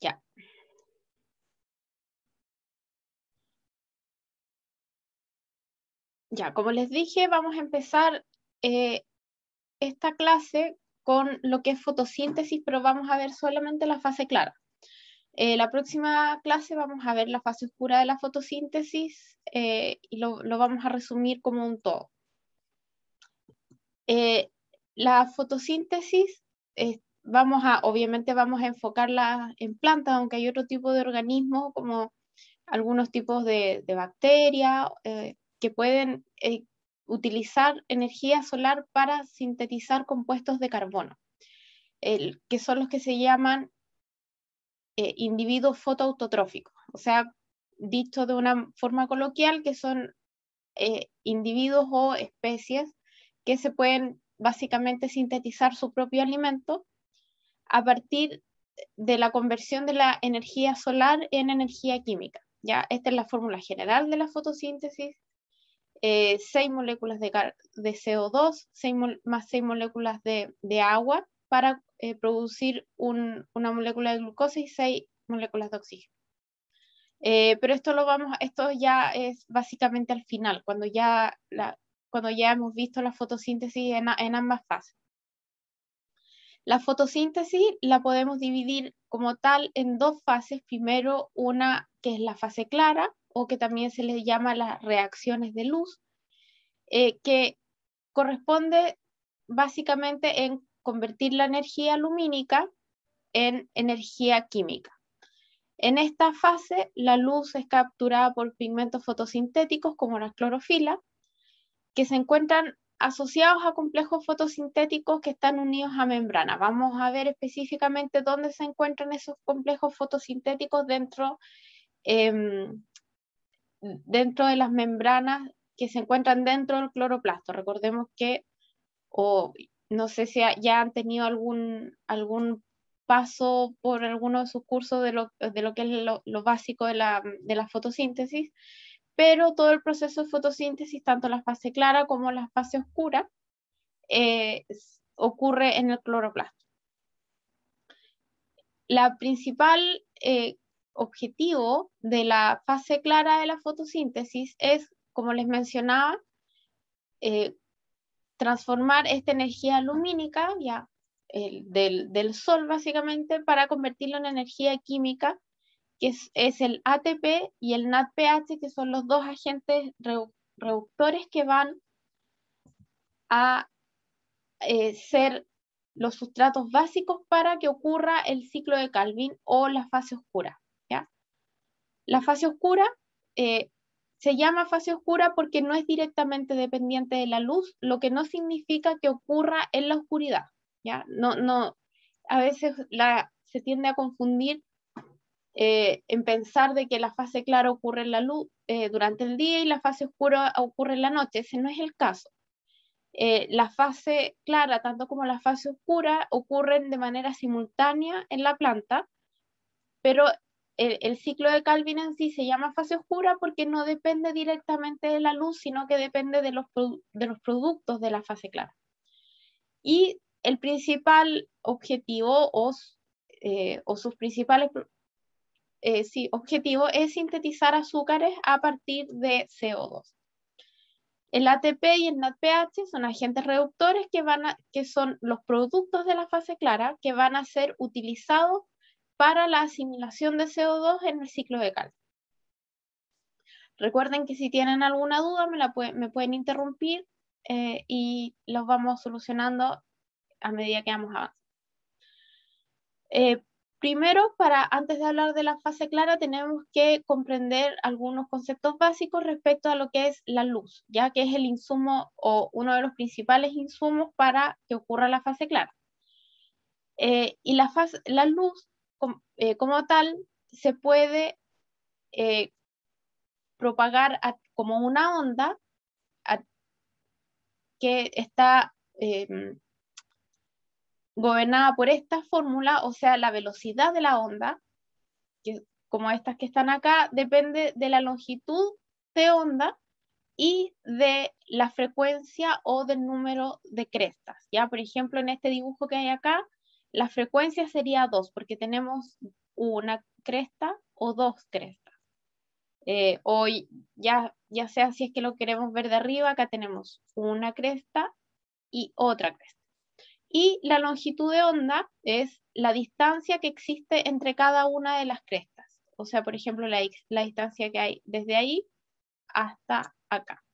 Ya. Ya, como les dije, vamos a empezar eh, esta clase con lo que es fotosíntesis, pero vamos a ver solamente la fase clara. Eh, la próxima clase vamos a ver la fase oscura de la fotosíntesis eh, y lo, vamos a resumir como un todo. la fotosíntesis es vamos obviamente vamos a enfocarla en plantas, aunque hay otro tipo de organismos como algunos tipos de, bacterias eh, que pueden eh, utilizar energía solar para sintetizar compuestos de carbono, que son los que se llaman eh, individuos fotoautotróficos, o sea, dicho de una forma coloquial, que son individuos o especies que se pueden básicamente sintetizar su propio alimento a partir de la conversión de la energía solar en energía química. ¿ya? Esta es la fórmula general de la fotosíntesis. Eh, seis moléculas de, de CO2 seis más seis moléculas de, agua para eh, producir una molécula de glucosa y seis moléculas de oxígeno. Eh, pero esto, lo vamos, esto ya es básicamente al final, cuando ya, cuando ya hemos visto la fotosíntesis en ambas fases. La fotosíntesis la podemos dividir como tal en dos fases. Primero, una que es la fase clara o que también se le llama las reacciones de luz, eh, que corresponde básicamente en convertir la energía lumínica en energía química. En esta fase, la luz es capturada por pigmentos fotosintéticos como la clorofila, que se encuentran asociados a complejos fotosintéticos que están unidos a membrana. Vamos a ver específicamente dónde se encuentran esos complejos fotosintéticos dentro, em, dentro de las membranas que se encuentran dentro del cloroplasto. Recordemos que, o no sé si ya han tenido algún, algún paso por alguno de sus cursos de lo, de lo que es lo, básico de la, de la fotosíntesis, pero todo el proceso de fotosíntesis, tanto la fase clara como la fase oscura, eh, ocurre en el cloroplasto. La principal eh, objetivo de la fase clara de la fotosíntesis es, como les mencionaba, eh, transformar esta energía lumínica del, sol básicamente para convertirla en energía química que es, el ATP y el NADPH, que son los dos agentes reductores que van a eh, ser los sustratos básicos para que ocurra el ciclo de Calvin o la fase oscura. La fase oscura eh, se llama fase oscura porque no es directamente dependiente de la luz, lo que no significa que ocurra en la oscuridad. ¿ya? No, no, a veces se tiende a confundir eh, en pensar de que la fase clara ocurre en la luz eh, durante el día y la fase oscura ocurre en la noche. Ese no es el caso. Eh, la fase clara, tanto como la fase oscura, ocurren de manera simultánea en la planta, pero el, ciclo de Calvin en sí se llama fase oscura porque no depende directamente de la luz, sino que depende de los, de los productos de la fase clara. Y el principal objetivo o, o sus principales eh, sí, objetivo es sintetizar azúcares a partir de CO2. El ATP y el NADPH son agentes reductores que, van que son los productos de la fase clara que van a ser utilizados para la asimilación de CO2 en el ciclo de calcio. Recuerden que si tienen alguna duda me, la me pueden interrumpir eh, y los vamos solucionando a medida que vamos avanzando. Eh, Primero, para antes de hablar de la fase clara, tenemos que comprender algunos conceptos básicos respecto a lo que es la luz, ya que es el insumo o uno de los principales insumos para que ocurra la fase clara. Eh, y la, luz eh, como tal se puede eh, propagar como una onda que está em, gobernada por esta fórmula, o sea, la velocidad de la onda, como estas que están acá, depende de la longitud de onda y de la frecuencia o del número de crestas. Ya, por ejemplo, en este dibujo que hay acá, la frecuencia sería 2, porque tenemos una cresta o dos crestas. Eh, hoy o ya, ya sea si es que lo queremos ver de arriba, acá tenemos una cresta y otra cresta. Y la longitud de onda es la distancia que existe entre cada una de las crestas. O sea, por ejemplo, la, la distancia que hay desde ahí hasta acá.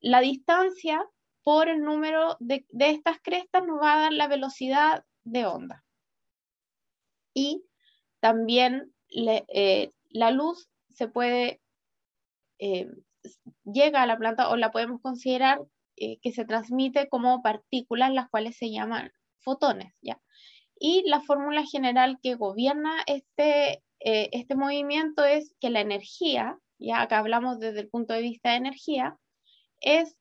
La distancia por el número de, estas crestas nos va a dar la velocidad de onda. Y también eh, la luz se puede, eh, llega a la planta o la podemos considerar eh, que se transmite como partículas, las cuales se llaman fotones, ¿ya? Y la fórmula general que gobierna este, eh, este movimiento es que la energía, ya acá hablamos desde el punto de vista de energía, es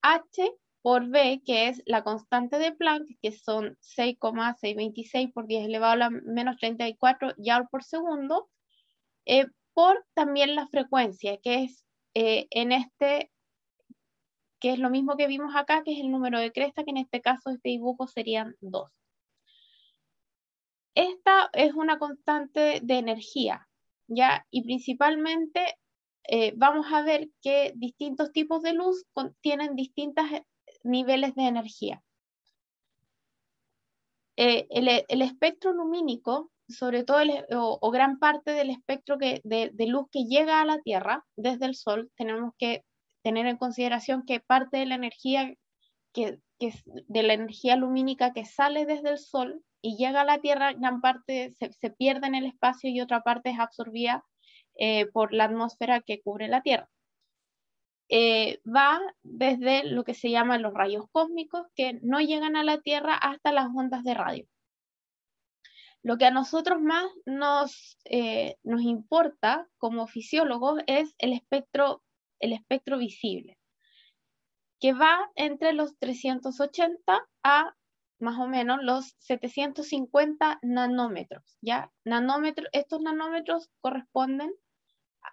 H por B, que es la constante de Planck, que son 6,626 por 10 elevado a menos 34 joules por segundo, eh, por también la frecuencia, que es en este que es lo mismo que vimos acá, que es el número de cresta, que en este caso este dibujo serían dos. Esta es una constante de energía, ¿ya? Y principalmente eh, vamos a ver que distintos tipos de luz tienen distintos eh, niveles de energía. Eh, el, espectro lumínico, sobre todo o, gran parte del espectro que, de, luz que llega a la Tierra desde el Sol, tenemos que tener en consideración que parte de la energía que, que, de la energía lumínica que sale desde el sol y llega a la Tierra, gran parte se, pierde en el espacio y otra parte es absorbida eh, por la atmósfera que cubre la Tierra. Eh, va desde lo que se llaman los rayos cósmicos que no llegan a la Tierra hasta las ondas de radio. Lo que a nosotros más nos, eh, nos importa como fisiólogos es el espectro el espectro visible, que va entre los 380 a más o menos los 750 nanómetros, ¿ya? estos nanómetros corresponden a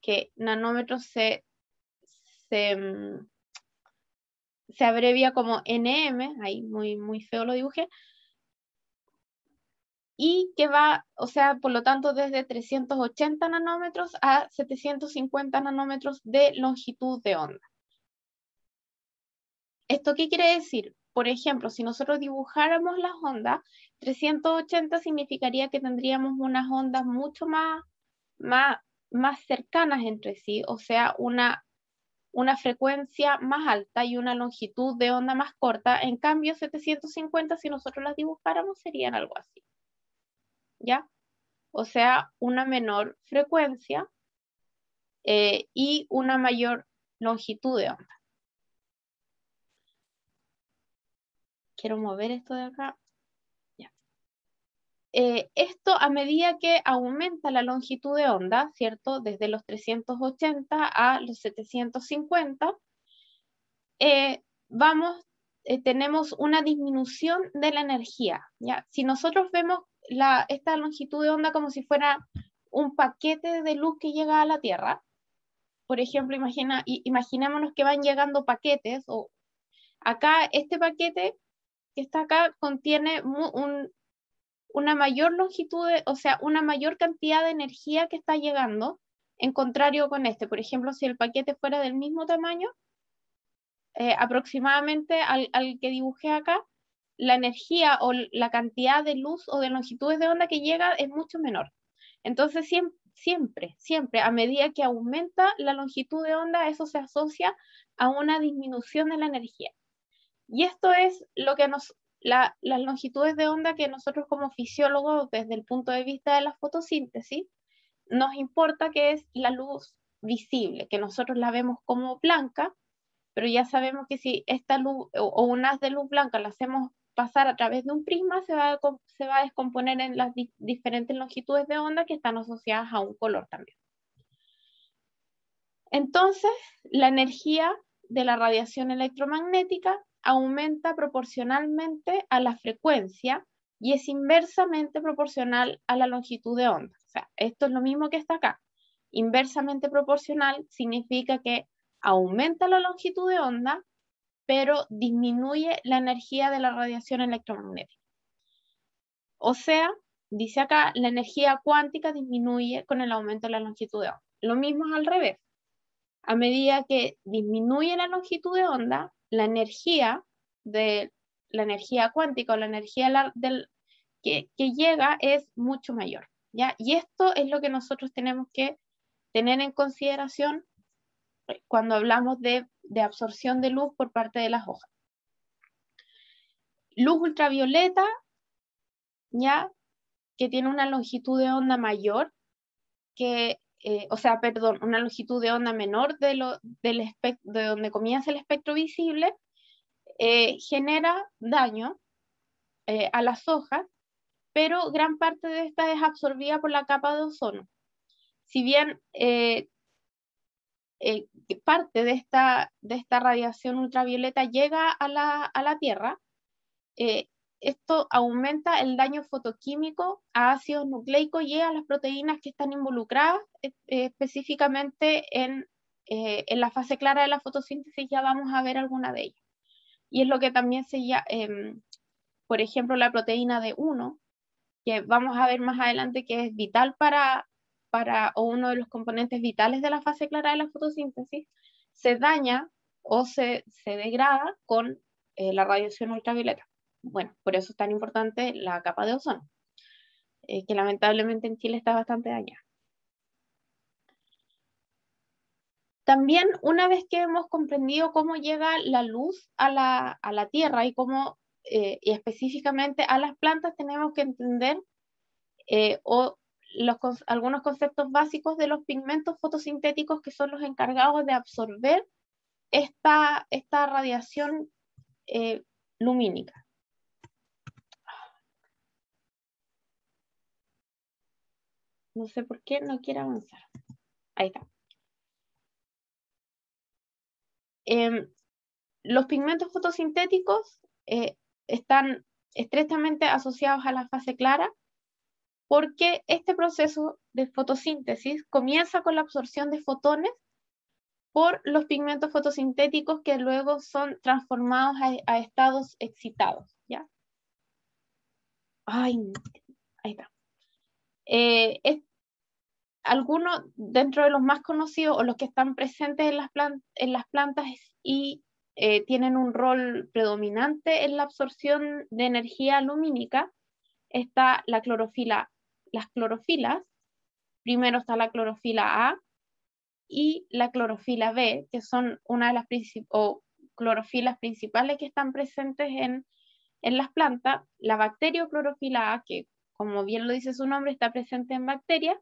que nanómetros se, se, mm, abrevia como NM, ahí muy, muy feo lo dibujé, y que va, o sea, por lo tanto, desde 380 nanómetros a 750 nanómetros de longitud de onda. ¿Esto qué quiere decir? Por ejemplo, si nosotros dibujáramos las ondas, 380 significaría que tendríamos unas ondas mucho más, más, cercanas entre sí, o sea, una, una frecuencia más alta y una longitud de onda más corta. En cambio, 750, si nosotros las dibujáramos, serían algo así. ¿ya? O sea, una menor frecuencia eh, y una mayor longitud de onda. Quiero mover esto de acá. Eh, esto a medida que aumenta la longitud de onda, ¿cierto? Desde los 380 a los 750, eh, vamos, tenemos una disminución de la energía. ¿ya? Si nosotros vemos esta longitud de onda como si fuera un paquete de luz que llega a la Tierra. Por ejemplo, imagina, imaginémonos que van llegando paquetes o acá este paquete que está acá contiene una mayor longitud, o sea, una mayor cantidad de energía que está llegando, en contrario con este. Por ejemplo, si el paquete fuera del mismo tamaño, eh, aproximadamente al, al que dibujé acá, la energía o la cantidad de luz o de longitudes de onda que llega es mucho menor. Entonces, siempre, siempre, a medida que aumenta la longitud de onda, eso se asocia a una disminución de la energía. Y esto es lo que nos, las longitudes de onda que nosotros como fisiólogos, desde el punto de vista de la fotosíntesis, nos importa que es la luz visible, que nosotros la vemos como blanca, pero ya sabemos que si esta luz o, o un haz de luz blanca la hacemos pasar a través de un prisma se va a, descomponer en las diferentes longitudes de onda que están asociadas a un color también. Entonces, la energía de la radiación electromagnética aumenta proporcionalmente a la frecuencia y es inversamente proporcional a la longitud de onda. O sea, esto es lo mismo que está acá. Inversamente proporcional significa que aumenta la longitud de onda, pero disminuye la energía de la radiación electromagnética. O sea, dice acá, la energía cuántica disminuye con el aumento de la longitud de onda. Lo mismo es al revés. A medida que disminuye la longitud de onda, la energía de la energía cuántica o la energía del, que, que, llega es mucho mayor. ¿ya? Y esto es lo que nosotros tenemos que tener en consideración eh, cuando hablamos de de absorción de luz por parte de las hojas. Luz ultravioleta, ya, que tiene una longitud de onda mayor, que, eh, o sea, perdón, una longitud de onda menor de, lo, del de donde comienza el espectro visible, eh, genera daño eh, a las hojas, pero gran parte de esta es absorbida por la capa de ozono. Si bien eh, parte de esta, de esta radiación ultravioleta llega a la, Tierra, eh, esto aumenta el daño fotoquímico a ácidos nucleicos y a las proteínas que están involucradas e, eh, específicamente en, en, la fase clara de la fotosíntesis, ya vamos a ver alguna de ellas. Y es lo que también se llama, em, por ejemplo, la proteína D1, que vamos a ver más adelante que es vital para, para, o uno de los componentes vitales de la fase clara de la fotosíntesis, se daña o se, degrada con eh, la radiación ultravioleta. Bueno, por eso es tan importante la capa de ozono, eh, que lamentablemente en Chile está bastante dañada. También una vez que hemos comprendido cómo llega la luz a la, tierra y cómo eh, específicamente a las plantas tenemos que entender o algunos conceptos básicos de los pigmentos fotosintéticos que son los encargados de absorber esta, esta radiación eh, lumínica. No sé por qué no quiere avanzar. Ahí está. Em, los pigmentos fotosintéticos eh, están estrechamente asociados a la fase clara, porque este proceso de fotosíntesis comienza con la absorción de fotones por los pigmentos fotosintéticos que luego son transformados a, estados excitados. ¿ya? ahí eh, algunos dentro de los más conocidos o los que están presentes en las, plantas y eh, tienen un rol predominante en la absorción de energía lumínica está la clorofila las clorofilas. Primero está la clorofila A y la clorofila B, que son una de las o clorofilas principales que están presentes en, las plantas. La bacterioclorofila A, que como bien lo dice su nombre, está presente en bacterias.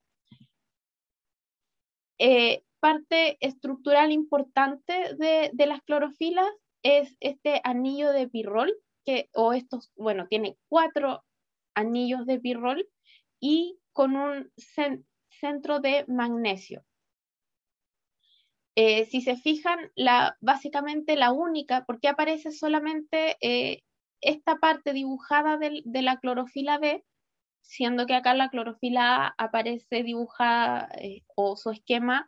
Eh, parte estructural importante de, las clorofilas es este anillo de pirrol, que, o estos, bueno, tiene cuatro anillos de pirrol y con un centro de magnesio. Eh, si se fijan, la, básicamente la única, porque aparece solamente eh, esta parte dibujada de, la clorofila B, siendo que acá la clorofila A aparece dibujada eh, o su esquema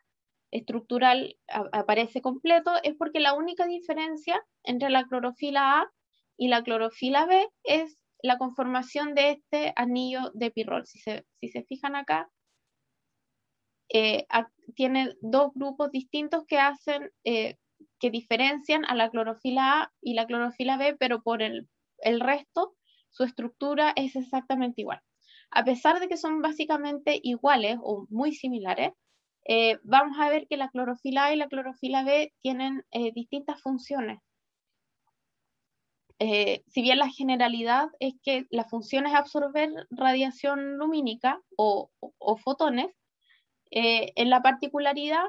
estructural aparece completo, es porque la única diferencia entre la clorofila A y la clorofila B es la conformación de este anillo de Pirrol. Si se, fijan acá, eh, tiene dos grupos distintos que hacen, eh, que diferencian a la clorofila A y la clorofila B, pero por el, resto su estructura es exactamente igual. A pesar de que son básicamente iguales o muy similares, eh, vamos a ver que la clorofila A y la clorofila B tienen distintas funciones eh, si bien la generalidad es que la función es absorber radiación lumínica o, fotones, eh, en la particularidad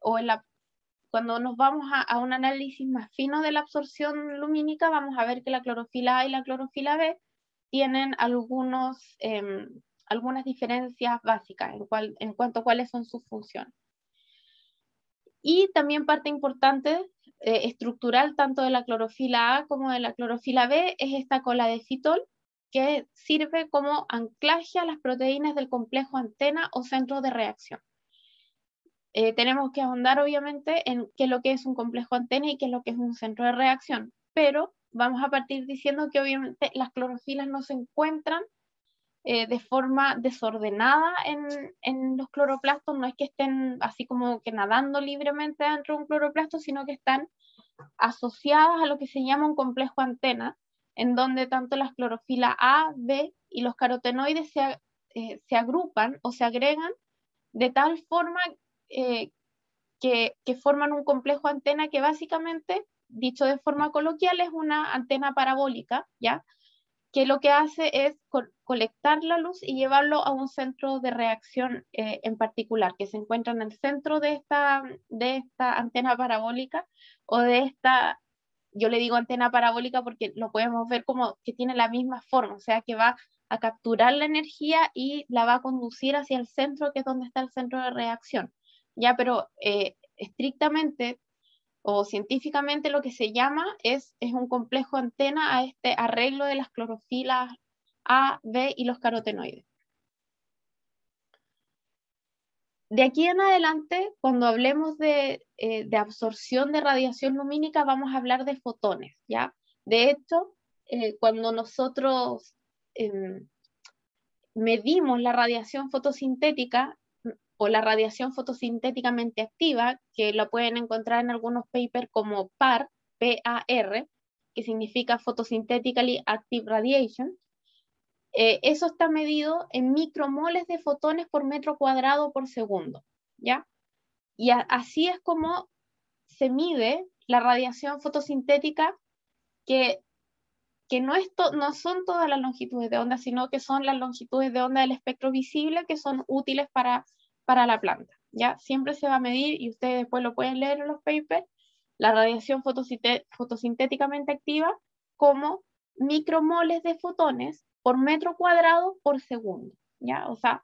o cuando nos vamos a, un análisis más fino de la absorción lumínica, vamos a ver que la clorofila A y la clorofila B tienen algunos, em, algunas diferencias básicas en, cual, en cuanto a cuáles son sus funciones. Y también parte importante eh, estructural tanto de la clorofila A como de la clorofila B es esta cola de fitol que sirve como anclaje a las proteínas del complejo antena o centro de reacción. Eh, tenemos que ahondar obviamente en qué es lo que es un complejo antena y qué es lo que es un centro de reacción, pero vamos a partir diciendo que obviamente las clorofilas no se encuentran eh, de forma desordenada en, los cloroplastos, no es que estén así como que nadando libremente dentro de un cloroplasto, sino que están asociadas a lo que se llama un complejo antena, en donde tanto las clorofilas A, B y los carotenoides eh, se, agrupan o se agregan de tal forma eh, que, que forman un complejo antena que básicamente, dicho de forma coloquial, es una antena parabólica, ¿ya? que lo que hace es colectar la luz y llevarlo a un centro de reacción eh, en particular, que se encuentra en el centro de esta, de esta antena parabólica o de esta, yo le digo antena parabólica porque lo podemos ver como que tiene la misma forma, o sea que va a capturar la energía y la va a conducir hacia el centro, que es donde está el centro de reacción. Ya, pero eh, estrictamente o científicamente lo que se llama es, es un complejo antena a este arreglo de las clorofilas A, B y los carotenoides. De aquí en adelante, cuando hablemos de, eh, absorción de radiación lumínica, vamos a hablar de fotones, ¿ya? De hecho, eh, cuando nosotros em, medimos la radiación fotosintética, o la radiación fotosintéticamente activa, que lo pueden encontrar en algunos papers como PAR, PAR, que significa Photosynthetically Active Radiation, eh, eso está medido en micromoles de fotones por metro cuadrado por segundo, ¿ya? Y así es como se mide la radiación fotosintética que, que no, es no son todas las longitudes de onda, sino que son las longitudes de onda del espectro visible que son útiles para para la planta. ¿ya? Siempre se va a medir y ustedes después lo pueden leer en los papers, la radiación fotosintéticamente activa como micromoles de fotones por metro cuadrado por segundo, ¿ya? O sea,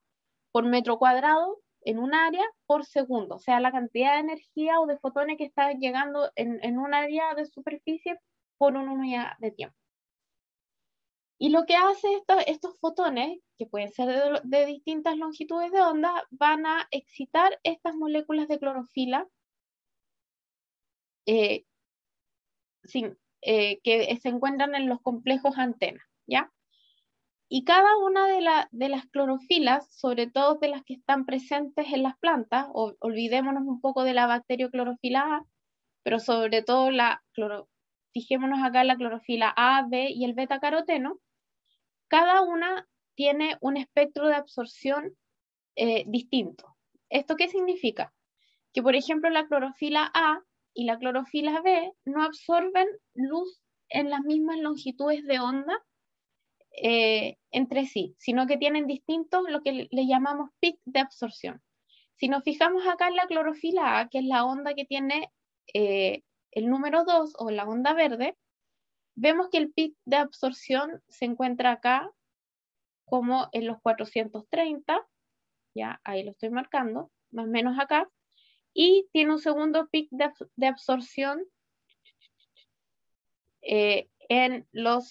por metro cuadrado en un área por segundo, o sea, la cantidad de energía o de fotones que está llegando en, en un área de superficie por una unidad de tiempo. Y lo que hace estos fotones, que pueden ser de, distintas longitudes de onda, van a excitar estas moléculas de clorofila eh, eh, que se encuentran en los complejos antenas, ¿ya? Y cada una de, las clorofilas, sobre todo de las que están presentes en las plantas, olvidémonos un poco de la clorofila A, pero sobre todo la fijémonos acá la clorofila A, B y el beta caroteno, cada una tiene un espectro de absorción eh, distinto. ¿Esto qué significa? Que, por ejemplo, la clorofila A y la clorofila B no absorben luz en las mismas longitudes de onda eh, entre sí, sino que tienen distintos lo que le llamamos pic de absorción. Si nos fijamos acá en la clorofila A, que es la onda que tiene eh, el número 2 o la onda verde, Vemos que el pic de absorción se encuentra acá como en los 430, ya ahí lo estoy marcando, más o menos acá, y tiene un segundo pic de, absorción eh, en los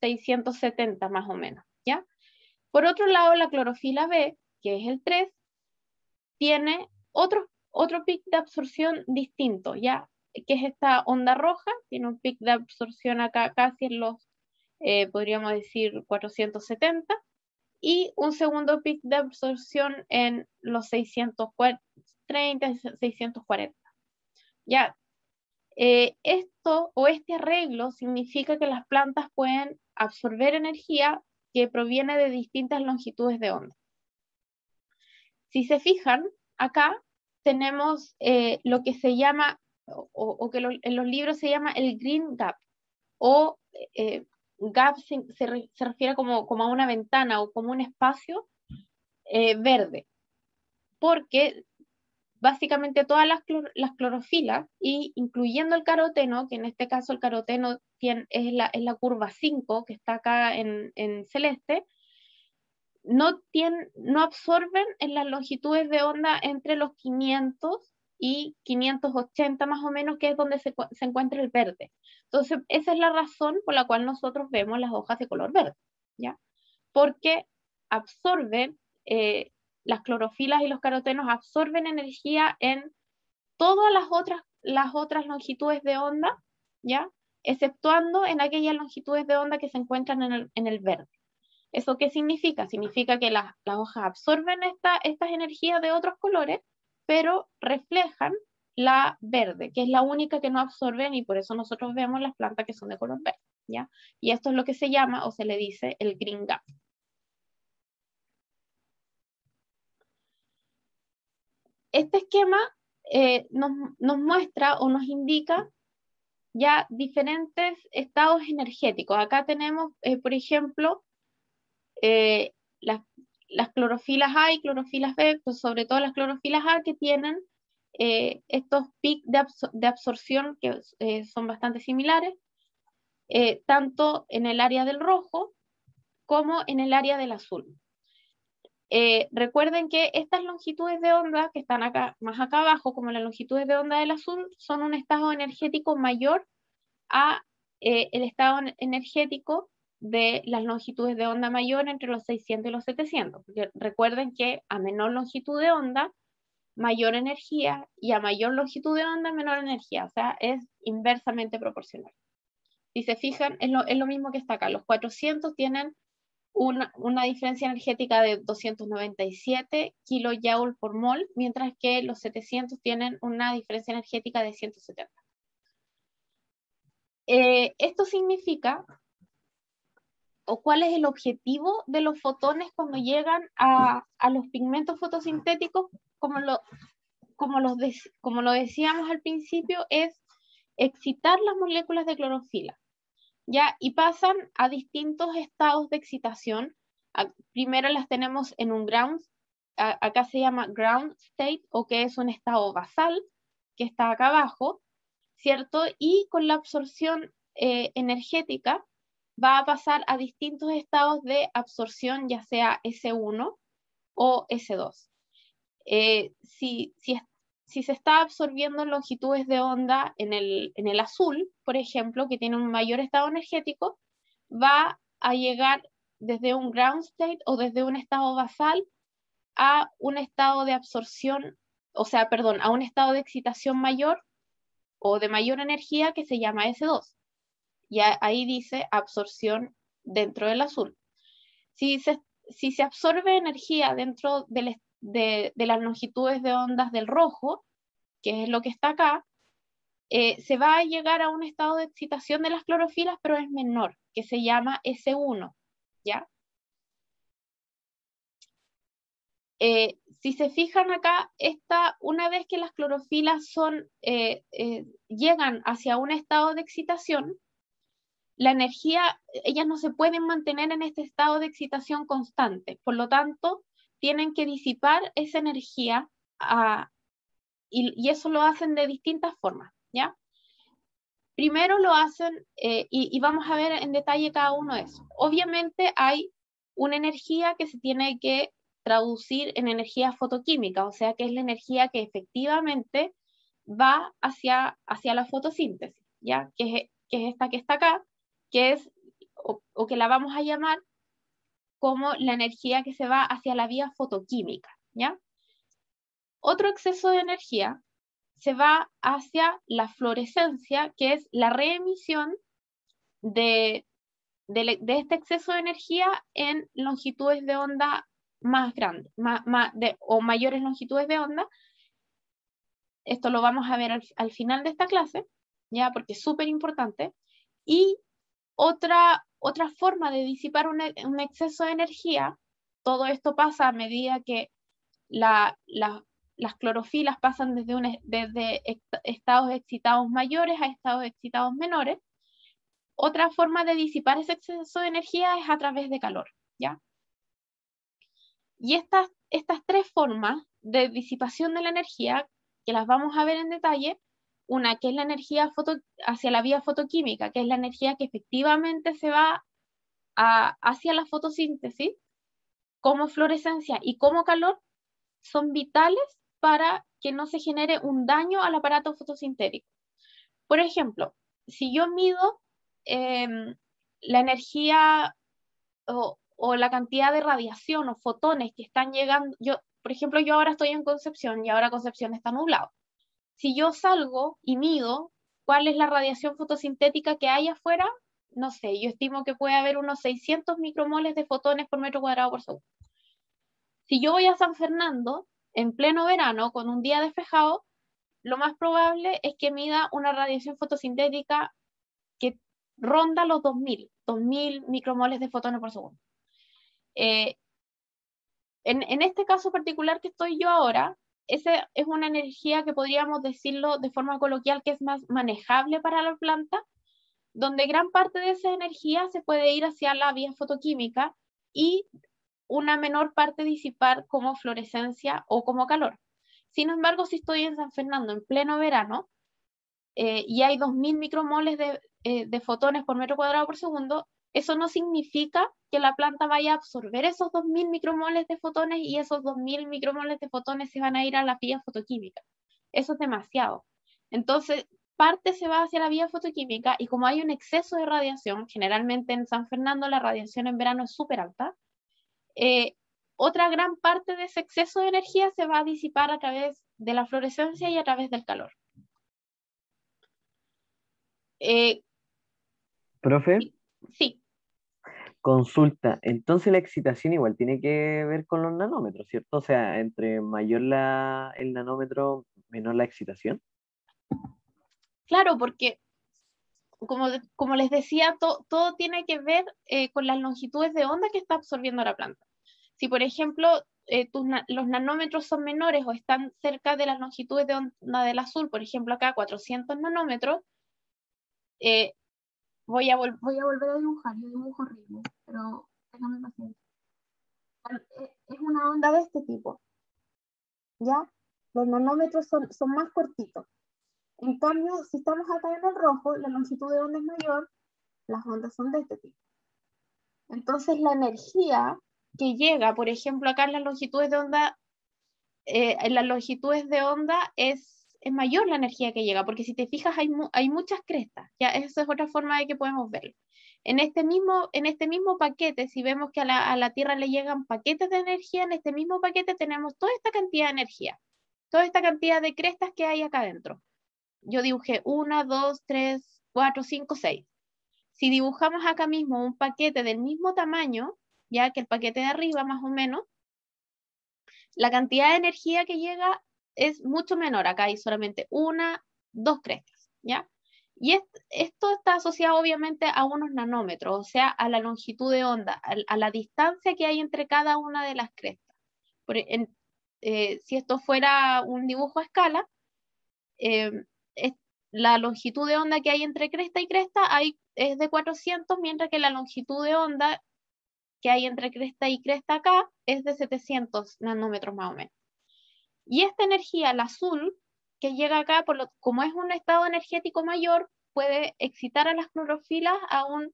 670 más o menos, ¿ya? Por otro lado, la clorofila B, que es el 3, tiene otro, otro pic de absorción distinto, ¿ya? que es esta onda roja, tiene un pic de absorción acá casi en los, eh, podríamos decir, 470, y un segundo pic de absorción en los 630, 640. Ya, eh, esto o este arreglo significa que las plantas pueden absorber energía que proviene de distintas longitudes de onda. Si se fijan, acá tenemos eh, lo que se llama o, que en los libros se llama el Green Gap, o eh, eh, gap se, refiere como, a una ventana o como un espacio eh, verde, porque básicamente todas las, clorofilas, y incluyendo el caroteno, que en este caso el caroteno tiene, es, la, curva 5, que está acá en, en celeste, no, tienen, no absorben en las longitudes de onda entre los 500 y 580 más o menos, que es donde se, encuentra el verde. Entonces, esa es la razón por la cual nosotros vemos las hojas de color verde, ¿ya? Porque absorben, eh, las clorofilas y los carotenos absorben energía en todas las otras, las otras longitudes de onda, ¿ya? Exceptuando en aquellas longitudes de onda que se encuentran en el, verde. ¿Eso qué significa? Significa que las, las hojas absorben esta, estas energías de otros colores pero reflejan la verde, que es la única que no absorben y por eso nosotros vemos las plantas que son de color verde, ¿ya? Y esto es lo que se llama o se le dice el green gap. Este esquema eh, nos, muestra o nos indica ya diferentes estados energéticos. Acá tenemos, eh, por ejemplo, eh, las las clorofilas A y clorofilas B, pues sobre todo las clorofilas A que tienen eh, estos picos de, absorción que eh, son bastante similares, eh, tanto en el área del rojo como en el área del azul. recuerden que estas longitudes de onda que están más acá abajo, como las longitudes de onda del azul, son un estado energético mayor a el estado energético de las longitudes de onda mayor entre los 600 y los 700. recuerden que a menor longitud de onda, mayor energía y a mayor longitud de onda, menor energía. O sea, es inversamente proporcional. Si se fijan, es lo, mismo que está acá. Los 400 tienen una, una, diferencia energética de 297 kJ por mol, mientras que los 700 tienen una diferencia energética de 170. Eh, esto significa o cuál es el objetivo de los fotones cuando llegan a, los pigmentos fotosintéticos, como lo, como, como lo decíamos al principio, es excitar las moléculas de clorofila. ¿ya? Y pasan a distintos estados de excitación. primero las tenemos en un ground, acá se llama ground state, o que es un estado basal, que está acá abajo, ¿cierto? Y con la absorción eh, energética, va a pasar a distintos estados de absorción, ya sea S1 o S2. Eh, si, si, si, se está absorbiendo en longitudes de onda en el, en el azul, por ejemplo, que tiene un mayor estado energético, va a llegar desde un ground state o desde un estado basal a un estado de absorción, o sea, perdón, a un estado de excitación mayor o de mayor energía que se llama S2. Y ahí dice absorción dentro del azul. Si se, absorbe energía dentro de, las longitudes de ondas del rojo, que es lo que está acá, eh, se va a llegar a un estado de excitación de las clorofilas, pero es menor, que se llama S1. ¿ya? Eh, si se fijan acá, esta, una vez que las clorofilas son, eh, llegan hacia un estado de excitación, la energía, ellas no se pueden mantener en este estado de excitación constante, por lo tanto, tienen que disipar esa energía ah, y, eso lo hacen de distintas formas, ¿ya? Primero lo hacen, eh, y, vamos a ver en detalle cada uno de eso. Obviamente hay una energía que se tiene que traducir en energía fotoquímica, o sea que es la energía que efectivamente va hacia, hacia la fotosíntesis, ¿ya? que es esta que está acá, que es, o, que la vamos a llamar como la energía que se va hacia la vía fotoquímica, ¿ya? Otro exceso de energía se va hacia la fluorescencia, que es la reemisión de, este exceso de energía en longitudes de onda más grandes o mayores longitudes de onda. Esto lo vamos a ver al, al final de esta clase, ya porque es súper importante. Y otra, otra forma de disipar e, un, exceso de energía, todo esto pasa a medida que las clorofilas pasan desde, desde estados excitados mayores a estados excitados menores. Otra forma de disipar ese exceso de energía es a través de calor, ¿ya? Y estas, estas tres formas de disipación de la energía, que las vamos a ver en detalle, una, que es la energía foto, hacia la vía fotoquímica, que es la energía que efectivamente se va hacia la fotosíntesis, como fluorescencia y como calor, son vitales para que no se genere un daño al aparato fotosintético. Por ejemplo, si yo mido em, la energía o, o, la cantidad de radiación o fotones que están llegando, yo, por ejemplo, yo ahora estoy en Concepción y ahora Concepción está nublado si yo salgo y mido cuál es la radiación fotosintética que hay afuera, no sé, yo estimo que puede haber unos 600 micromoles de fotones por metro cuadrado por segundo. Si yo voy a San Fernando en pleno verano con un día despejado, lo más probable es que mida una radiación fotosintética que ronda los 2000, 2000 micromoles de fotones por segundo. Eh, en este caso particular que estoy yo ahora, esa es una energía que podríamos decirlo de forma coloquial que es más manejable para la planta, donde gran parte de esa energía se puede ir hacia la vía fotoquímica y una menor parte disipar como fluorescencia o como calor. Sin embargo, si estoy en San Fernando en pleno verano eh, y hay 2.000 micromoles eh, de fotones por metro cuadrado por segundo, eso no significa que la planta vaya a absorber esos 2.000 micromoles de fotones y esos 2.000 micromoles de fotones se van a ir a la vía fotoquímica. Eso es demasiado. Entonces, parte se va hacia la vía fotoquímica y como hay un exceso de radiación, generalmente en San Fernando la radiación en verano es súper alta, eh, otra gran parte de ese exceso de energía se va a disipar a través de la fluorescencia y a través del calor. Eh, Profe, Consulta, entonces la excitación igual tiene que ver con los nanómetros, ¿cierto? O sea, entre mayor la, el nanómetro, menor la excitación. Claro, porque como, como les decía, todo tiene que ver eh, con las longitudes de onda que está absorbiendo la planta. Si, por ejemplo, eh, los nanómetros son menores o están cerca de las longitudes de onda del azul, por ejemplo, acá 400 nanómetros, eh, voy a, voy a volver a dibujar, yo dibujo horrible, pero déjame paciencia. Eh, es una onda de este tipo. ¿Ya? Los nanómetros son, son más cortitos. En cambio, si estamos acá en el rojo, la longitud de onda es mayor, las ondas son de este tipo. Entonces, la energía que llega, por ejemplo, acá en las longitudes de onda, eh, en las longitudes de onda es es mayor la energía que llega, porque si te fijas hay, muchas crestas, ya eso es otra forma de que podemos verlo. En este mismo, en este mismo paquete, si vemos que a la, Tierra le llegan paquetes de energía, en este mismo paquete tenemos toda esta cantidad de energía, toda esta cantidad de crestas que hay acá adentro. Yo dibujé una, dos, tres, cuatro, cinco, seis. Si dibujamos acá mismo un paquete del mismo tamaño, ya que el paquete de arriba más o menos, la cantidad de energía que llega es mucho menor. Acá hay solamente una, dos crestas, ¿ya? Y esto está asociado obviamente a unos nanómetros, o sea, a la longitud de onda, a, la distancia que hay entre cada una de las crestas. E-, eh, si esto fuera un dibujo a escala, em, la longitud de onda que hay entre cresta y cresta es de 400, mientras que la longitud de onda que hay entre cresta y cresta acá es de 700 nanómetros más o menos. Y esta energía, la azul, que llega acá, por como es un estado energético mayor, puede excitar a las clorofilas a un,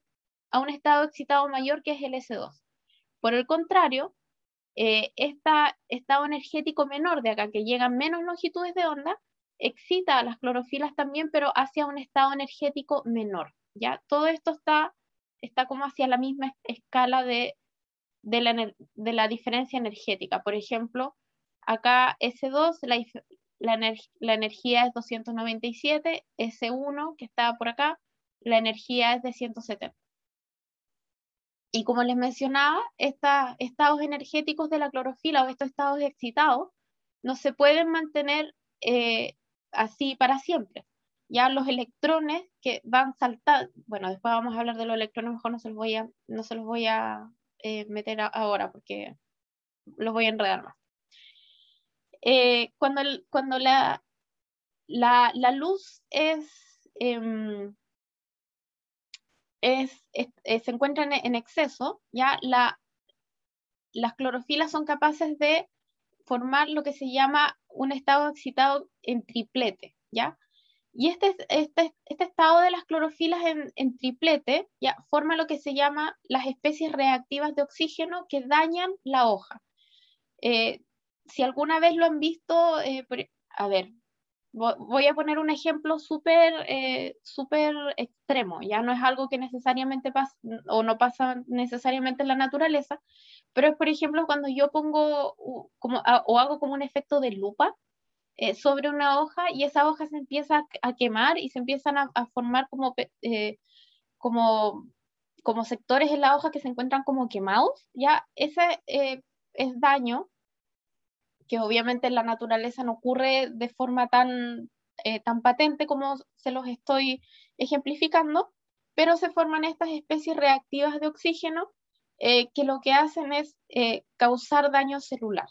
a un estado excitado mayor que es el S2. Por el contrario, este estado energético menor de acá, que llega a menos longitudes de onda, excita a las clorofilas también, pero hacia un estado energético menor. ¿ya? Todo esto está, está como hacia la misma escala de la diferencia energética. Por ejemplo, Acá S2, la, energía es 297, S1, que está por acá, la energía es de 170. Y como les mencionaba, estos estados energéticos de la clorofila o estos estados excitados no se pueden mantener eh, así para siempre. Ya los electrones que van saltando, bueno, después vamos a hablar de los electrones, mejor no se los voy a, no se los voy a eh, meter ahora porque los voy a enredar más. Eh, cuando, cuando la, la, luz es, em, es, eh, se encuentra en, exceso, ya la, las clorofilas son capaces de formar lo que se llama un estado excitado en triplete, ¿ya? Y este, este, este estado de las clorofilas en, en triplete ¿ya? forma lo que se llama las especies reactivas de oxígeno que dañan la hoja. Eh, si alguna vez lo han visto, eh, e, a ver, voy a poner un ejemplo súper eh, súper extremo, ya no es algo que necesariamente pasa o no pasa necesariamente en la naturaleza, pero es por ejemplo cuando yo pongo como, o hago como un efecto de lupa eh, sobre una hoja y esa hoja se empieza a quemar y se empiezan a, formar como, como, como sectores en la hoja que se encuentran como quemados, ya ese es daño que obviamente en la naturaleza no ocurre de forma tan, eh, tan patente como se los estoy ejemplificando, pero se forman estas especies reactivas de oxígeno eh, que lo que hacen es eh, causar daño celular.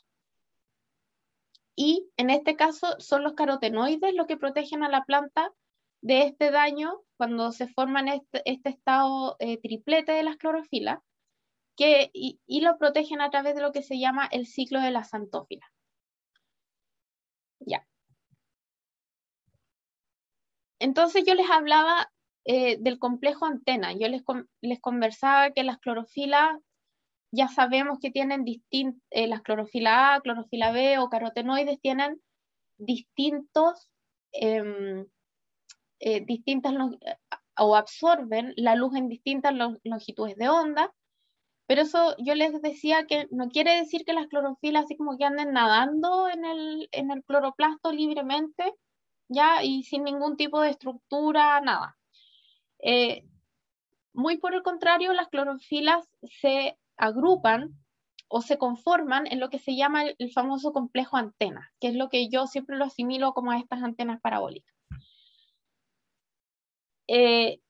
Y en este caso son los carotenoides los que protegen a la planta de este daño cuando se forman este, este estado triplete de las clorofilas, que, y, lo protegen a través de lo que se llama el ciclo de las antófilas. Entonces yo les hablaba eh, del complejo antena, yo les, conversaba que las clorofilas ya sabemos que tienen distintas, eh, las clorofila A, clorofila B o carotenoides tienen distintos, em, eh, distintas o absorben la luz en distintas longitudes de onda, pero eso yo les decía que no quiere decir que las clorofilas así como que anden nadando en el cloroplasto libremente, ¿ya? Y sin ningún tipo de estructura, nada. Eh, muy por el contrario, las clorofilas se agrupan o se conforman en lo que se llama el, famoso complejo antena, que es lo que yo siempre lo asimilo como a estas antenas parabólicas. Eh,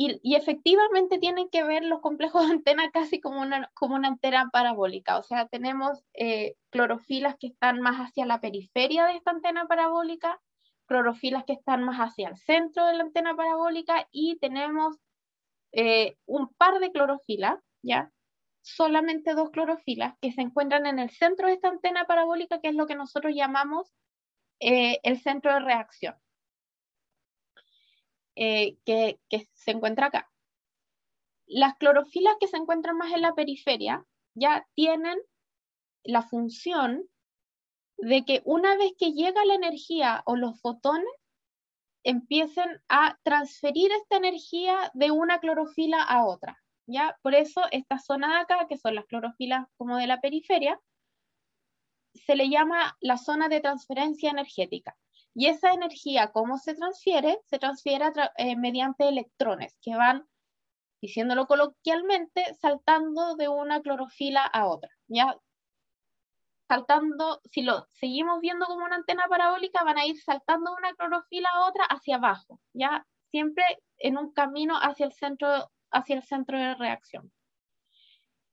y, efectivamente tienen que ver los complejos de antena casi como una, como una antena parabólica. O sea, tenemos eh, clorofilas que están más hacia la periferia de esta antena parabólica clorofilas que están más hacia el centro de la antena parabólica y tenemos eh, un par de clorofilas, ¿ya? Solamente dos clorofilas que se encuentran en el centro de esta antena parabólica, que es lo que nosotros llamamos eh, el centro de reacción, eh, que, que se encuentra acá. Las clorofilas que se encuentran más en la periferia ya tienen la función de que una vez que llega la energía o los fotones, empiecen a transferir esta energía de una clorofila a otra. ¿ya? Por eso esta zona de acá, que son las clorofilas como de la periferia, se le llama la zona de transferencia energética. Y esa energía, ¿cómo se transfiere? Se transfiere eh, mediante electrones que van, diciéndolo coloquialmente, saltando de una clorofila a otra. ¿ya? saltando, si lo seguimos viendo como una antena parabólica, van a ir saltando una clorofila a otra hacia abajo, ya siempre en un camino hacia el centro, hacia el centro de reacción.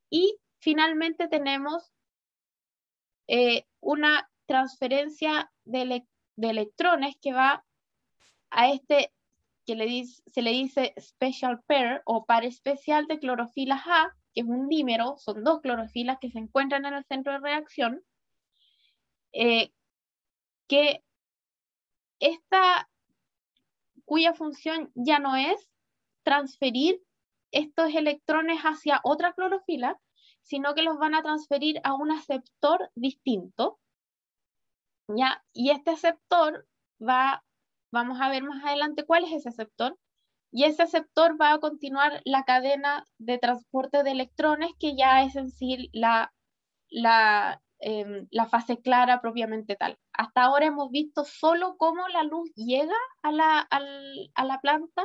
Y finalmente tenemos eh, una transferencia de, electrones que va a este, que le se le dice special pair o par especial de clorofila A, que es un dímero, son dos clorofilas que se encuentran en el centro de reacción, eh, que esta, cuya función ya no es transferir estos electrones hacia otra clorofila, sino que los van a transferir a un aceptor distinto. ¿ya? Y este aceptor va, vamos a ver más adelante cuál es ese aceptor, y ese sector va a continuar la cadena de transporte de electrones, que ya es en sí la, la, em, fase clara propiamente tal. Hasta ahora hemos visto solo cómo la luz llega a la, planta,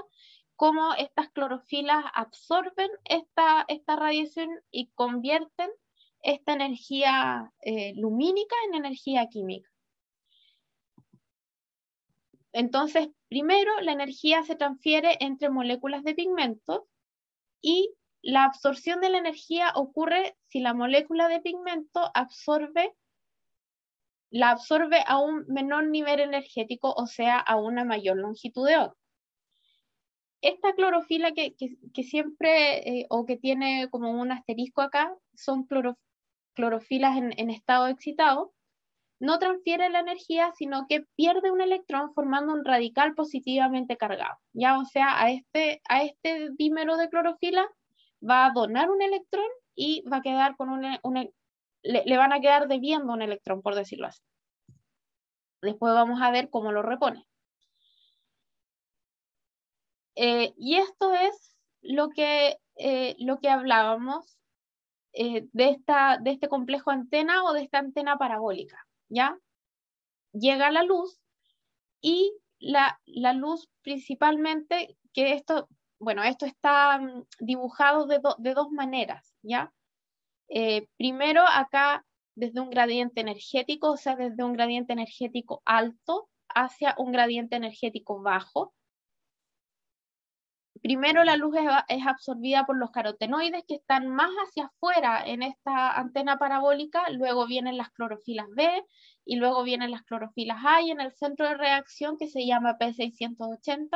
cómo estas clorofilas absorben esta, esta radiación y convierten esta energía eh, lumínica en energía química. Entonces, Primero, la energía se transfiere entre moléculas de pigmentos y la absorción de la energía ocurre si la molécula de pigmento absorbe la absorbe a un menor nivel energético, o sea, a una mayor longitud de onda. Esta clorofila que, siempre, eh, o que tiene como un asterisco acá, son clorofilas en, estado excitado, no transfiere la energía, sino que pierde un electrón formando un radical positivamente cargado. Ya, o sea, a este, a este dímero de clorofila va a donar un electrón y va a quedar con e, e, le, van a quedar debiendo un electrón, por decirlo así. Después vamos a ver cómo lo repone. Eh, y esto es lo que, eh, lo que hablábamos eh, de, esta, de este complejo antena o de esta antena parabólica. ¿ya? Llega la luz y la, luz principalmente, que esto, bueno, esto está mm, dibujado de, dos maneras, ¿ya? Eh, primero acá desde un gradiente energético, o sea, desde un gradiente energético alto hacia un gradiente energético bajo, primero la luz es, absorbida por los carotenoides que están más hacia afuera en esta antena parabólica, luego vienen las clorofilas B y luego vienen las clorofilas A y en el centro de reacción que se llama P680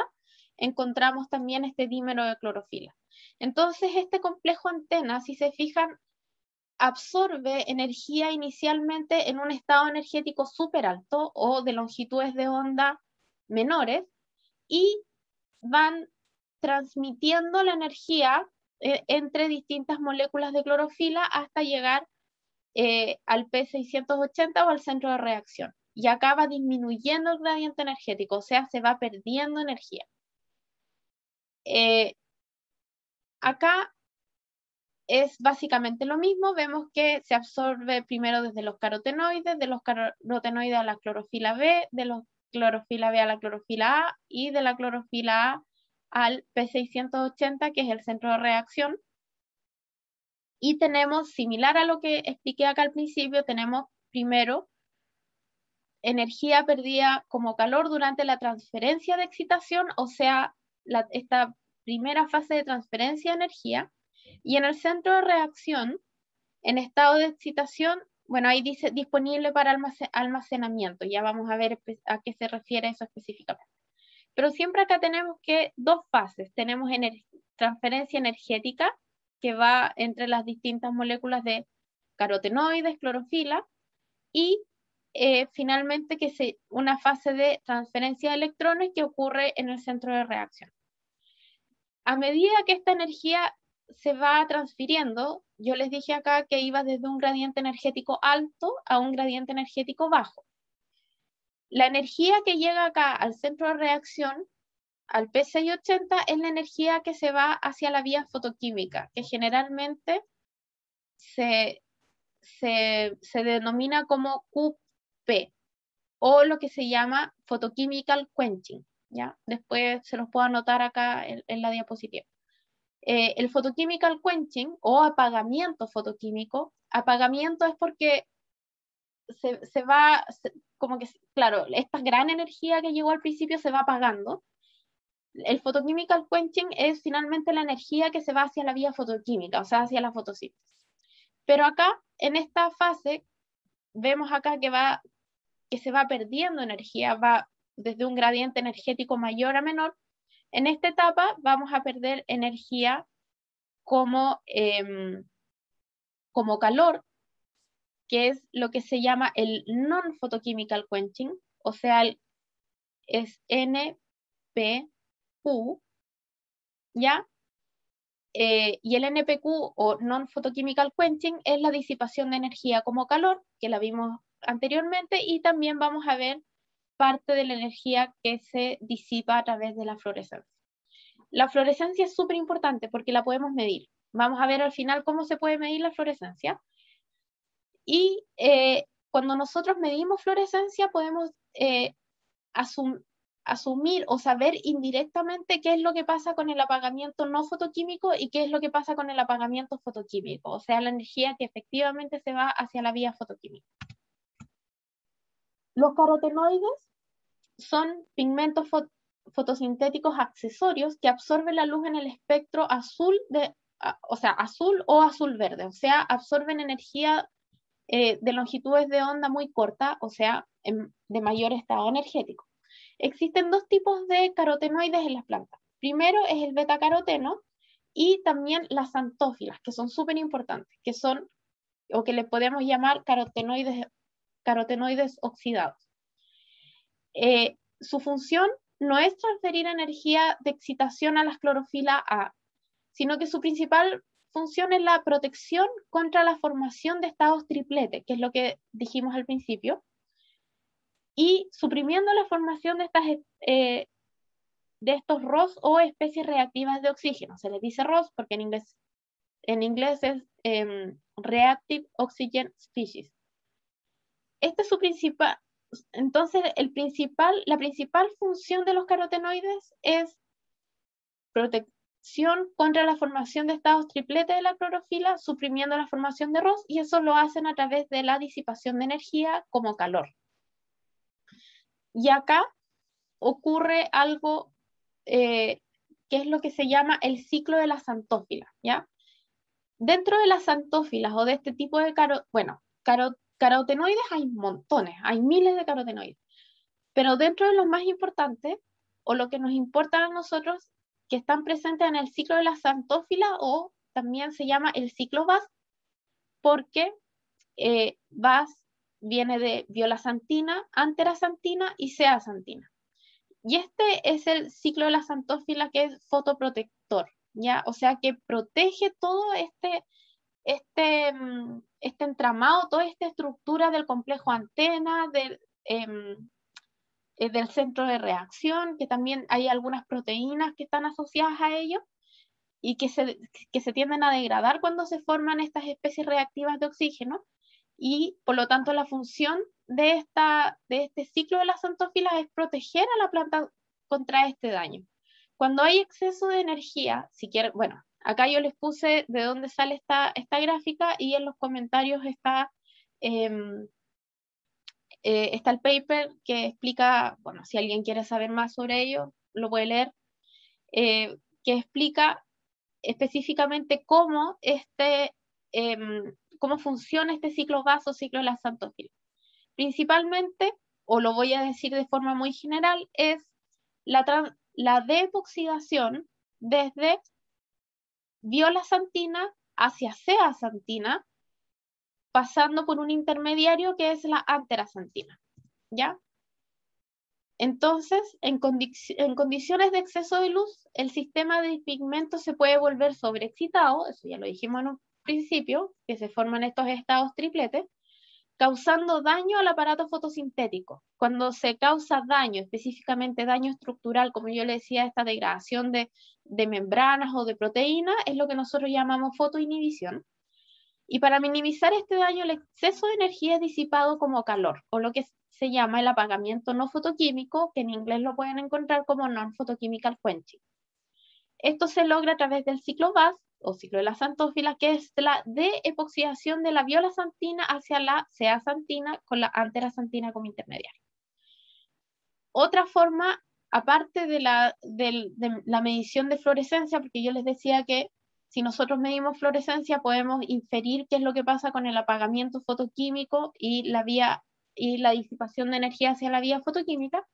encontramos también este dímero de clorofila. Entonces este complejo antena, si se fijan, absorbe energía inicialmente en un estado energético súper alto o de longitudes de onda menores y van transmitiendo la energía eh, entre distintas moléculas de clorofila hasta llegar eh, al P680 o al centro de reacción. Y acaba disminuyendo el gradiente energético, o sea, se va perdiendo energía. Eh, acá es básicamente lo mismo, vemos que se absorbe primero desde los carotenoides, de los carotenoides a la clorofila B, de los clorofila B a la clorofila A y de la clorofila A al P680, que es el centro de reacción. Y tenemos, similar a lo que expliqué acá al principio, tenemos primero energía perdida como calor durante la transferencia de excitación, o sea, esta primera fase de transferencia de energía. Y en el centro de reacción, en estado de excitación, bueno, ahí dice disponible para almacenamiento. Ya vamos a ver pues, a qué se refiere eso específicamente. Pero siempre acá tenemos que dos fases. Tenemos transferencia energética que va entre las distintas moléculas de carotenoides, clorofila, y eh, finalmente que se, una fase de transferencia de electrones que ocurre en el centro de reacción. A medida que esta energía se va transfiriendo, yo les dije acá que iba desde un gradiente energético alto a un gradiente energético bajo. La energía que llega acá al centro de reacción, al P680, es la energía que se va hacia la vía fotoquímica, que generalmente se, denomina como QP, o lo que se llama photochemical quenching. ¿ya? Después se los puedo anotar acá en, la diapositiva. Eh, el photochemical quenching o apagamiento fotoquímico, apagamiento es porque se, va, como que, claro, esta gran energía que llegó al principio se va apagando. El photochemical quenching es finalmente la energía que se va hacia la vía fotoquímica, o sea, hacia la fotosíntesis. Pero acá, en esta fase, vemos acá que, va, que se va perdiendo energía, va desde un gradiente energético mayor a menor. En esta etapa vamos a perder energía como, em, como calor que es lo que se llama el non-photochemical quenching, o sea, el, es NPQ, ¿ya? Eh, y el NPQ o non-photochemical quenching es la disipación de energía como calor, que la vimos anteriormente, y también vamos a ver parte de la energía que se disipa a través de la fluorescencia. La fluorescencia es súper importante porque la podemos medir. Vamos a ver al final cómo se puede medir la fluorescencia. Y eh, cuando nosotros medimos fluorescencia podemos eh, asumir o saber indirectamente qué es lo que pasa con el apagamiento no fotoquímico y qué es lo que pasa con el apagamiento fotoquímico, o sea, la energía que efectivamente se va hacia la vía fotoquímica. Los carotenoides son pigmentos fotosintéticos accesorios que absorben la luz en el espectro azul o sea, azul o azul verde, o sea, absorben energía eh, de longitudes de onda muy corta, o sea, em, de mayor estado energético. Existen dos tipos de carotenoides en las plantas. Primero es el beta-caroteno y también las antófilas, que son súper importantes, que son, o que le podemos llamar carotenoides, carotenoides oxidados. Eh, su función no es transferir energía de excitación a las clorofila A, sino que su principal es la protección contra la formación de estados tripletes, que es lo que dijimos al principio, y suprimiendo la formación de, estas, eh, de estos ROS o especies reactivas de oxígeno. Se les dice ROS porque en inglés, en inglés es em, Reactive Oxygen Species. Este es su principal, entonces el principal, la principal función de los carotenoides es prote contra la formación de estados tripletes de la clorofila, suprimiendo la formación de ROS, y eso lo hacen a través de la disipación de energía como calor. Y acá ocurre algo eh, que es lo que se llama el ciclo de la santófila. ¿ya? Dentro de las antófilas o de este tipo de bueno, carotenoides hay montones, hay miles de carotenoides, pero dentro de lo más importante, o lo que nos importa a nosotros, que están presentes en el ciclo de la santófila o también se llama el ciclo VAS, porque eh, VAS viene de violasantina, anterasantina y santina. Y este es el ciclo de la santófila que es fotoprotector, ¿ya? O sea que protege todo este, este, mm, este entramado, toda esta estructura del complejo antena, del, em, del centro de reacción, que también hay algunas proteínas que están asociadas a ello y que se, tienden a degradar cuando se forman estas especies reactivas de oxígeno y por lo tanto la función de, esta, de este ciclo de las antófilas es proteger a la planta contra este daño. Cuando hay exceso de energía, si quieren, bueno, acá yo les puse de dónde sale esta, esta gráfica y en los comentarios está em, eh, está el paper que explica, bueno, si alguien quiere saber más sobre ello, lo puede leer, eh, que explica específicamente cómo, este, em, cómo funciona este ciclo vaso, ciclo santofil Principalmente, o lo voy a decir de forma muy general, es la, la depoxidación desde viola-santina hacia ceasantina pasando por un intermediario que es la anterasantina. ¿Ya? Entonces, en, condiciones de exceso de luz, el sistema de pigmentos se puede volver sobreexcitado, eso ya lo dijimos en un principio, que se forman estos estados tripletes, causando daño al aparato fotosintético. Cuando se causa daño, específicamente daño estructural, como yo le decía, esta degradación de, de membranas o de proteínas, es lo que nosotros llamamos fotoinhibición. Y para minimizar este daño, el exceso de energía es disipado como calor, o lo que se llama el apagamiento no fotoquímico, que en inglés lo pueden encontrar como non-photochemical quenching. Esto se logra a través del ciclo VAS, o ciclo de la santófila, que es la de deepoxidación de la violasantina hacia la santina, con la anterasantina como intermediario. Otra forma, aparte de la, de la medición de fluorescencia, porque yo les decía que si nosotros medimos fluorescencia, podemos inferir qué es lo que pasa con el apagamiento fotoquímico y la, vía, y la disipación de energía hacia la vía fotoquímica.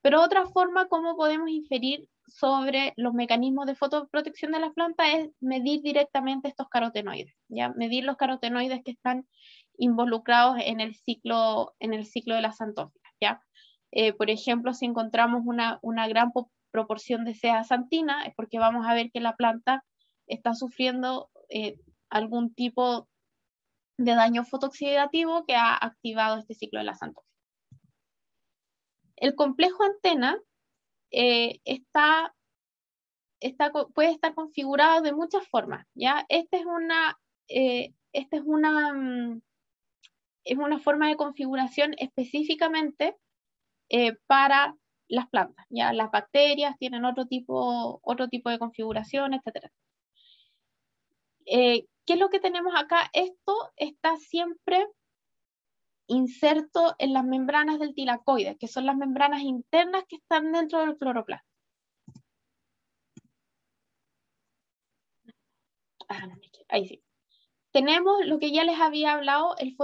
Pero otra forma como podemos inferir sobre los mecanismos de fotoprotección de las plantas es medir directamente estos carotenoides, ¿ya? medir los carotenoides que están involucrados en el ciclo, en el ciclo de las antófilas. ¿ya? Eh, por ejemplo, si encontramos una, una gran proporción de santina es porque vamos a ver que la planta está sufriendo eh, algún tipo de daño fotooxidativo que ha activado este ciclo de la xantofa. El complejo antena eh, está, puede estar configurado de muchas formas. ¿ya? Esta es una, eh, esta es una, mm, es una forma de configuración específicamente para las plantas. ¿ya? Las bacterias tienen otro tipo, otro tipo de configuración, etcétera. Eh, ¿Qué es lo que tenemos acá? Esto está siempre inserto en las membranas del tilacoide, que son las membranas internas que están dentro del cloroplasto. Ah, tenemos lo que ya les había hablado, el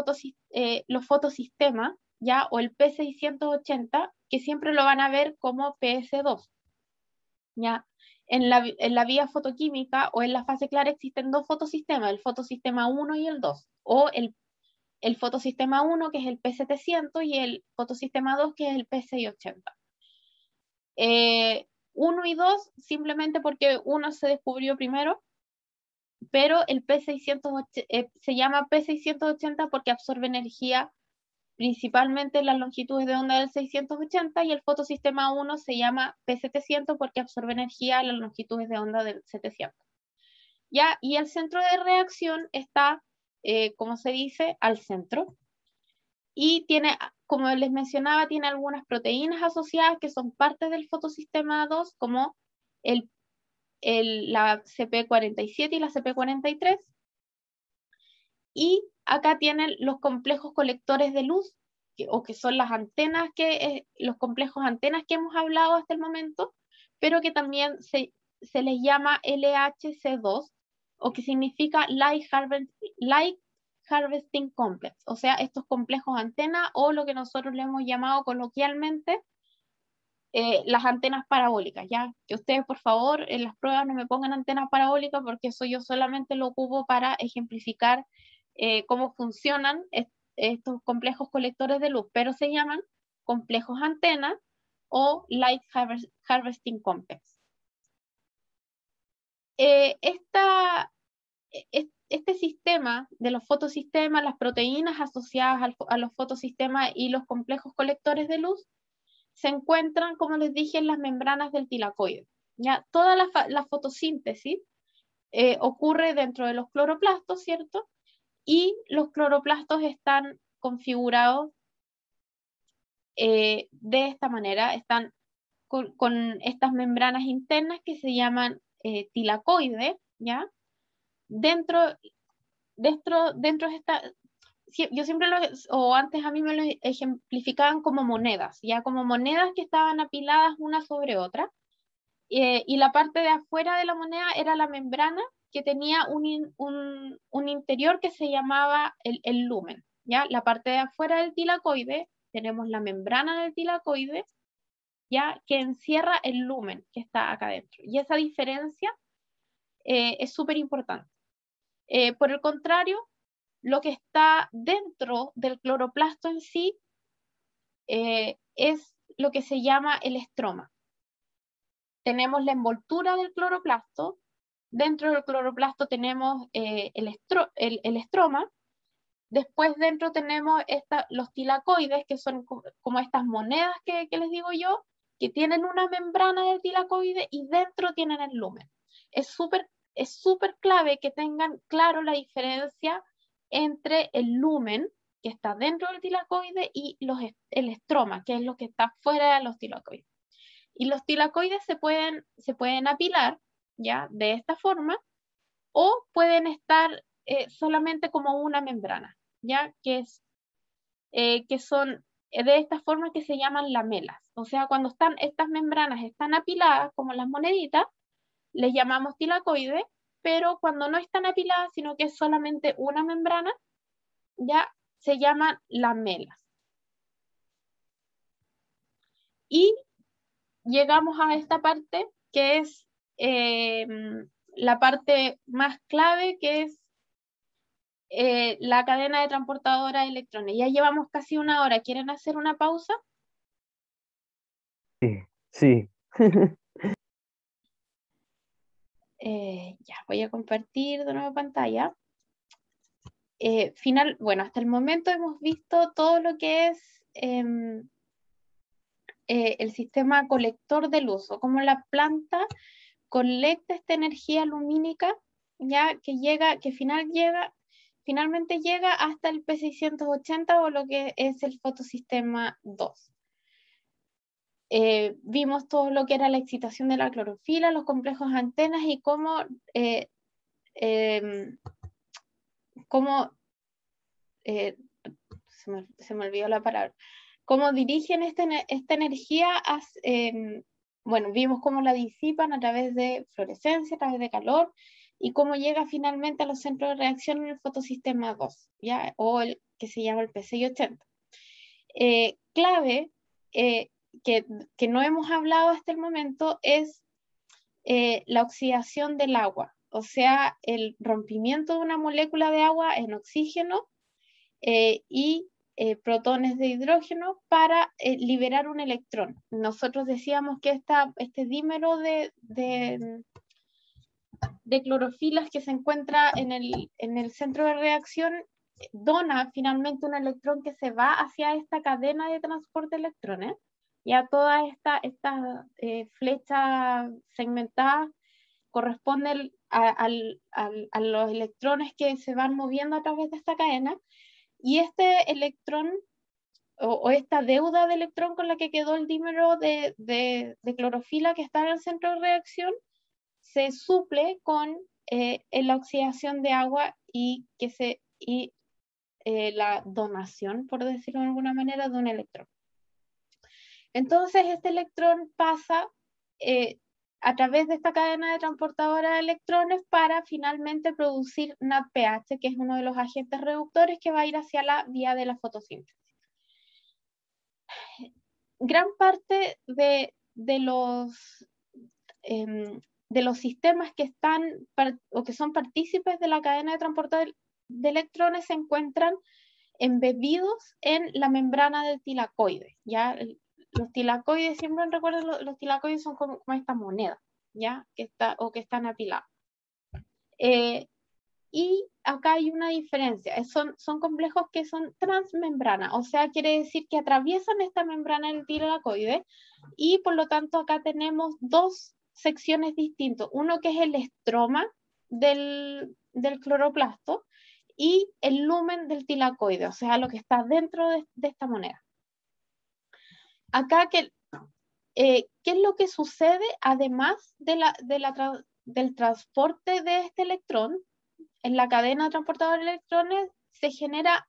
eh, los fotosistemas, ya, o el P680, que siempre lo van a ver como PS2. ¿ya? en la, vía fotoquímica o en la fase clara existen dos fotosistemas, el fotosistema 1 y el 2, o el, fotosistema 1 que es el P700 y el fotosistema 2 que es el P680. Eh, 1 y 2 simplemente porque uno se descubrió primero, pero el p 680 eh, se llama P680 porque absorbe energía principalmente las longitudes de onda del 680 y el fotosistema 1 se llama P700 porque absorbe energía a las longitudes de onda del 700. ¿Ya? Y el centro de reacción está, eh, como se dice, al centro. Y tiene, como les mencionaba, tiene algunas proteínas asociadas que son parte del fotosistema 2, como el, la CP47 y la CP43. Y acá tienen los complejos colectores de luz, o que son las antenas, que, eh, los complejos antenas que hemos hablado hasta el momento, pero que también se, les llama LHC2, o que significa Light, Harvesting Complex, o sea, estos complejos antenas, o lo que nosotros le hemos llamado coloquialmente eh, las antenas parabólicas, ¿ya? Que ustedes, por favor, en las pruebas no me pongan antenas parabólicas porque eso yo solamente lo ocupo para ejemplificar eh, cómo funcionan estos complejos colectores de luz, pero se llaman complejos antenas o Light Harvesting Complex. Eh, e-, este sistema de los fotosistemas, las proteínas asociadas a los fotosistemas y los complejos colectores de luz se encuentran, como les dije, en las membranas del tilacoide. ¿ya? Toda la, fotosíntesis eh, ocurre dentro de los cloroplastos, ¿cierto? y los cloroplastos están configurados eh, de esta manera, están con, estas membranas internas que se llaman eh, tilacoides, ¿ya? Dentro, dentro, dentro de esta, yo siempre lo, o antes a mí me lo ejemplificaban como monedas, ya como monedas que estaban apiladas una sobre otra, eh, y la parte de afuera de la moneda era la membrana que tenía un, interior que se llamaba el, lumen. ¿ya? La parte de afuera del tilacoide, tenemos la membrana del tilacoide, ¿ya? que encierra el lumen que está acá adentro. Y esa diferencia eh, es súper importante. Eh, por el contrario, lo que está dentro del cloroplasto en sí eh, es lo que se llama el estroma. Tenemos la envoltura del cloroplasto, Dentro del cloroplasto tenemos eh, el, estroma. Después dentro tenemos esta, los tilacoides, que son como estas monedas que, que les digo yo, que tienen una membrana de tilacoide y dentro tienen el lumen. Es súper es súper clave que tengan claro la diferencia entre el lumen, que está dentro del tilacoide, y los, el estroma, que es lo que está fuera de los tilacoides. Y los tilacoides se pueden, se pueden apilar ¿ya? De esta forma, o pueden estar eh, solamente como una membrana, ¿ya? Que, es, eh, que son eh, de esta forma que se llaman lamelas. O sea, cuando están, estas membranas están apiladas como las moneditas, les llamamos tilacoides, pero cuando no están apiladas, sino que es solamente una membrana, ya se llaman lamelas. Y llegamos a esta parte que es Em, la parte más clave que es eh, la cadena de transportadora de electrones. Ya llevamos casi una hora. ¿Quieren hacer una pausa? Sí, sí. Eh, ya, voy a compartir de nuevo pantalla. Eh, final, bueno, hasta el momento hemos visto todo lo que es em, el sistema colector de luz o como la planta colecta esta energía lumínica, ya que llega, que final llega, finalmente llega hasta el P680 o lo que es el fotosistema 2. Eh, vimos todo lo que era la excitación de la clorofila, los complejos antenas y cómo, eh, em, eh, se, me, olvidó la palabra, cómo dirigen esta, esta energía a, em, bueno, vimos cómo la disipan a través de fluorescencia, a través de calor, y cómo llega finalmente a los centros de reacción en el fotosistema 2, o el que se llama el PCI80. Eh, clave eh, que, no hemos hablado hasta el momento es eh, la oxidación del agua, o sea, el rompimiento de una molécula de agua en oxígeno y eh, protones de hidrógeno para eh, liberar un electrón. Nosotros decíamos que este dímero de, clorofilas que se encuentra en el, centro de reacción eh, dona finalmente un electrón que se va hacia esta cadena de transporte de electrones y a toda esta, esta flecha segmentada corresponde a, los electrones que se van moviendo a través de esta cadena y este electrón o, esta deuda de electrón con la que quedó el dímero de, clorofila que está en el centro de reacción se suple con eh, la oxidación de agua y, que se, y eh, la donación, por decirlo de alguna manera, de un electrón. Entonces, este electrón pasa eh, a través de esta cadena de transportadora de electrones para finalmente producir NADPH, que es uno de los agentes reductores que va a ir hacia la vía de la fotosíntesis. Gran parte de, los, em, de los sistemas que están o que son partícipes de la cadena de transportadora de electrones se encuentran embebidos en la membrana del tilacoide. ¿ya? los tilacoides, siempre recuerdo, los, tilacoides son como, esta moneda, ¿ya? Que está, o que están apilados. Eh, y acá hay una diferencia, son, complejos que son transmembrana, o sea, quiere decir que atraviesan esta membrana del tilacoide y por lo tanto acá tenemos dos secciones distintas, uno que es el estroma del, cloroplasto y el lumen del tilacoide, o sea, lo que está dentro de esta moneda acá, que, eh, ¿qué es lo que sucede además de del transporte de este electrón? En la cadena transportadora de electrones se genera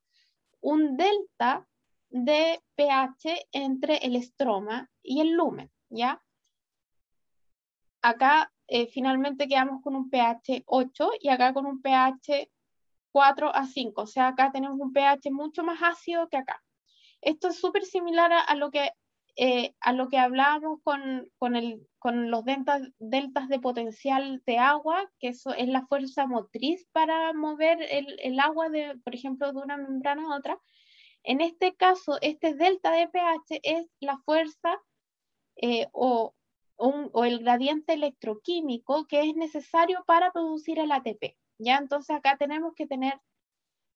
un delta de pH entre el estroma y el lumen, ¿ya? Acá eh, finalmente quedamos con un pH 8 y acá con un pH 4 a 5, o sea, acá tenemos un pH mucho más ácido que acá. Esto es súper similar a, lo que eh, a lo que hablábamos con, con, los deltas, deltas, de potencial de agua, que eso es la fuerza motriz para mover el, agua, de, por ejemplo, de una membrana a otra. En este caso, este delta de pH es la fuerza eh, o, o, el gradiente electroquímico que es necesario para producir el ATP. ¿ya? Entonces acá tenemos que tener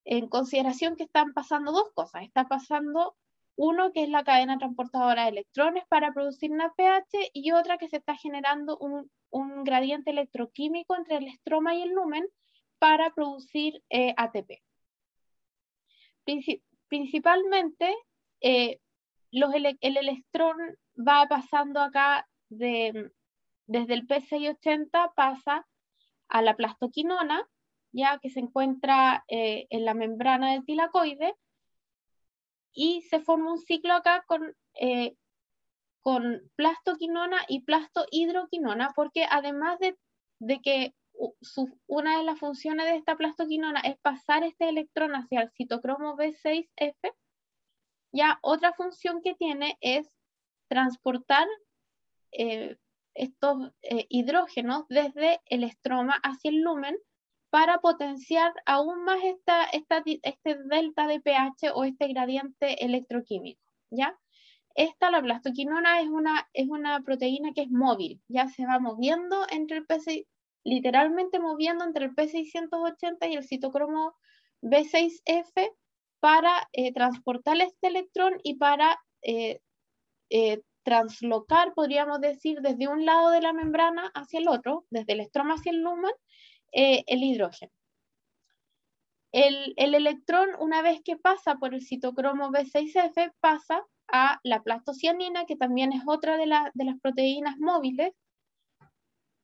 en consideración que están pasando dos cosas. Está pasando uno que es la cadena transportadora de electrones para producir una pH y otra que se está generando un, gradiente electroquímico entre el estroma y el lumen para producir eh, ATP. principalmente, eh, el electrón va pasando acá desde el P680, pasa a la plastoquinona, ya que se encuentra eh, en la membrana del tilacoide, y se forma un ciclo acá con, eh, plastoquinona y plastohidroquinona, porque además de, que una de las funciones de esta plastoquinona es pasar este electrón hacia el citocromo B6F, ya otra función que tiene es transportar eh, estos eh, hidrógenos desde el estroma hacia el lumen para potenciar aún más esta, este delta de pH o este gradiente electroquímico, ¿ya? Esta, la blastoquinona, es una, es una proteína que es móvil, ya se va moviendo entre el literalmente moviendo entre el P680 y el citocromo B6F para eh, transportar este electrón y para eh, eh, translocar, podríamos decir, desde un lado de la membrana hacia el otro, desde el estroma hacia el lumen, eh, el hidrógeno. El, el, electrón, una vez que pasa por el citocromo B6F, pasa a la plastocianina, que también es otra de, de las proteínas móviles,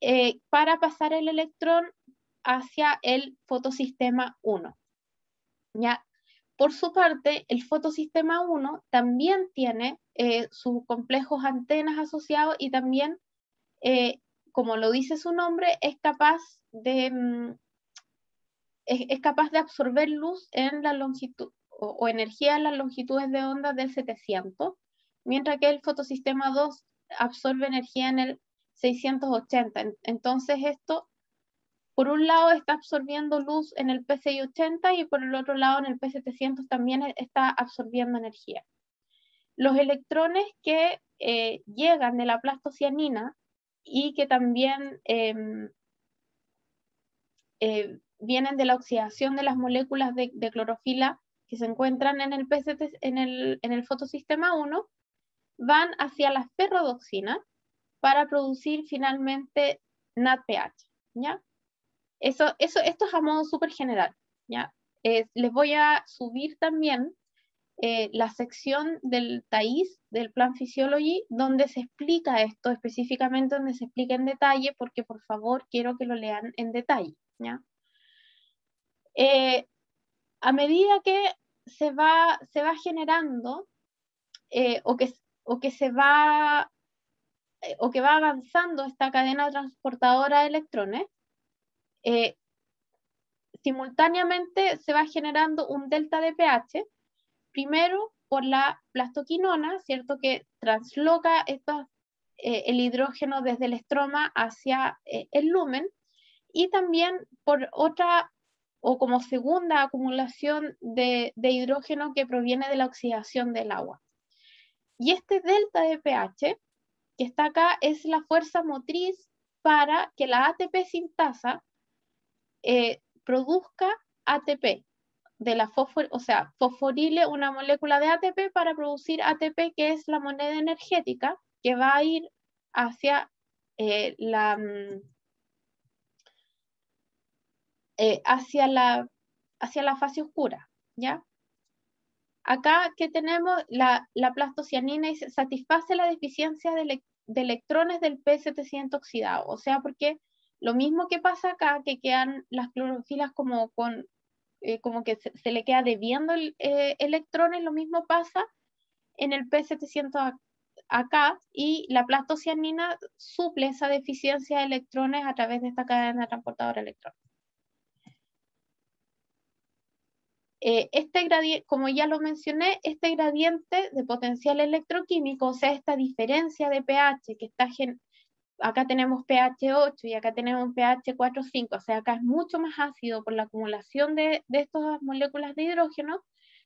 eh, para pasar el electrón hacia el fotosistema 1. ¿Ya? Por su parte, el fotosistema 1 también tiene eh, sus complejos antenas asociados y también eh, como lo dice su nombre, es capaz de, mm, es, capaz de absorber luz en la longitud o, energía en las longitudes de onda del 700, mientras que el fotosistema 2 absorbe energía en el 680. Entonces esto, por un lado está absorbiendo luz en el PCI 80 y por el otro lado en el P700 también e, está absorbiendo energía. Los electrones que eh, llegan de la plastocianina y que también em, eh, vienen de la oxidación de las moléculas de, clorofila que se encuentran en el, en, el, en fotosistema 1, van hacia las ferrodoxinas para producir finalmente NADPH. ¿ya? Eso, eso, esto es a modo súper general. ¿ya? Eh, les voy a subir también eh, la sección del TAIS, del Plan fisiología donde se explica esto específicamente, donde se explica en detalle, porque por favor quiero que lo lean en detalle. Eh, a medida que se va, se va generando eh, o, que, o que se va o que va avanzando esta cadena transportadora de electrones, simultáneamente se va generando un delta de pH Primero, por la plastoquinona, ¿cierto? Que transloca eh, el hidrógeno desde el estroma hacia eh, el lumen. Y también por otra o como segunda acumulación de, hidrógeno que proviene de la oxidación del agua. Y este delta de pH, que está acá, es la fuerza motriz para que la ATP sintasa eh, produzca ATP, de la fósfor, o sea, fosforile una molécula de ATP para producir ATP, que es la moneda energética, que va a ir hacia eh, la... Mm, eh, hacia la hacia la fase oscura, ¿ya? Acá que tenemos la, la plastocianina y satisface la deficiencia de, de, electrones del P700 oxidado, o sea, porque lo mismo que pasa acá, que quedan las clorofilas como con eh, como que se, le queda debiendo eh, electrones, lo mismo pasa en el P700 acá y la plastocianina suple esa deficiencia de electrones a través de esta cadena transportadora electrónica. Eh, este como ya lo mencioné, este gradiente de potencial electroquímico, o sea, esta diferencia de pH que está generando, acá tenemos pH 8 y acá tenemos pH 45 o sea, acá es mucho más ácido por la acumulación de, estas moléculas de hidrógeno,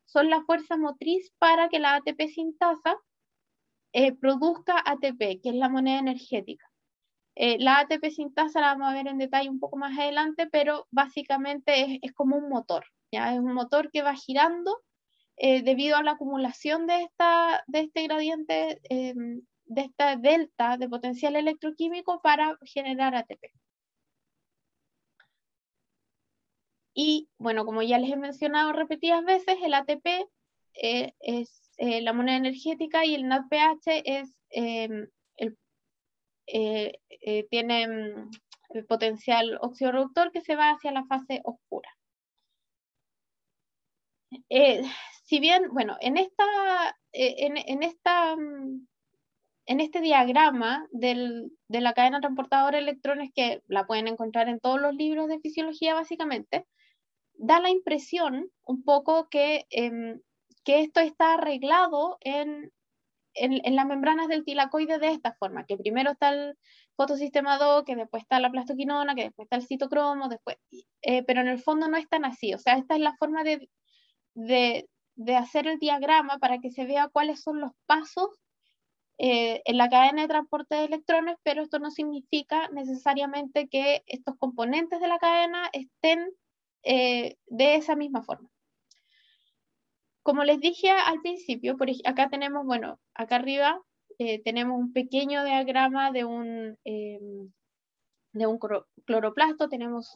son la fuerza motriz para que la ATP sintasa eh, produzca ATP, que es la moneda energética. Eh, la ATP sintasa la vamos a ver en detalle un poco más adelante, pero básicamente es, como un motor, ¿ya? es un motor que va girando eh, debido a la acumulación de, esta, de este gradiente em, de esta delta de potencial electroquímico para generar ATP. Y bueno, como ya les he mencionado repetidas veces, el ATP eh, es eh, la moneda energética y el NADPH es, em, el, eh, tiene em, el potencial oxidorreductor que se va hacia la fase oscura. si bien, bueno, en esta, en, en, esta mm, en este diagrama de la cadena transportadora de electrones, que la pueden encontrar en todos los libros de fisiología básicamente, da la impresión un poco que, em, que esto está arreglado en, las membranas del tilacoide de esta forma, que primero está el fotosistema 2, que después está la plastoquinona, que después está el citocromo, después, eh, pero en el fondo no es tan así, o sea, esta es la forma de, de hacer el diagrama para que se vea cuáles son los pasos eh, en la cadena de transporte de electrones, pero esto no significa necesariamente que estos componentes de la cadena estén eh, de esa misma forma. Como les dije al principio, acá tenemos, bueno, acá arriba eh, tenemos un pequeño diagrama de un, em, de un cloroplasto, tenemos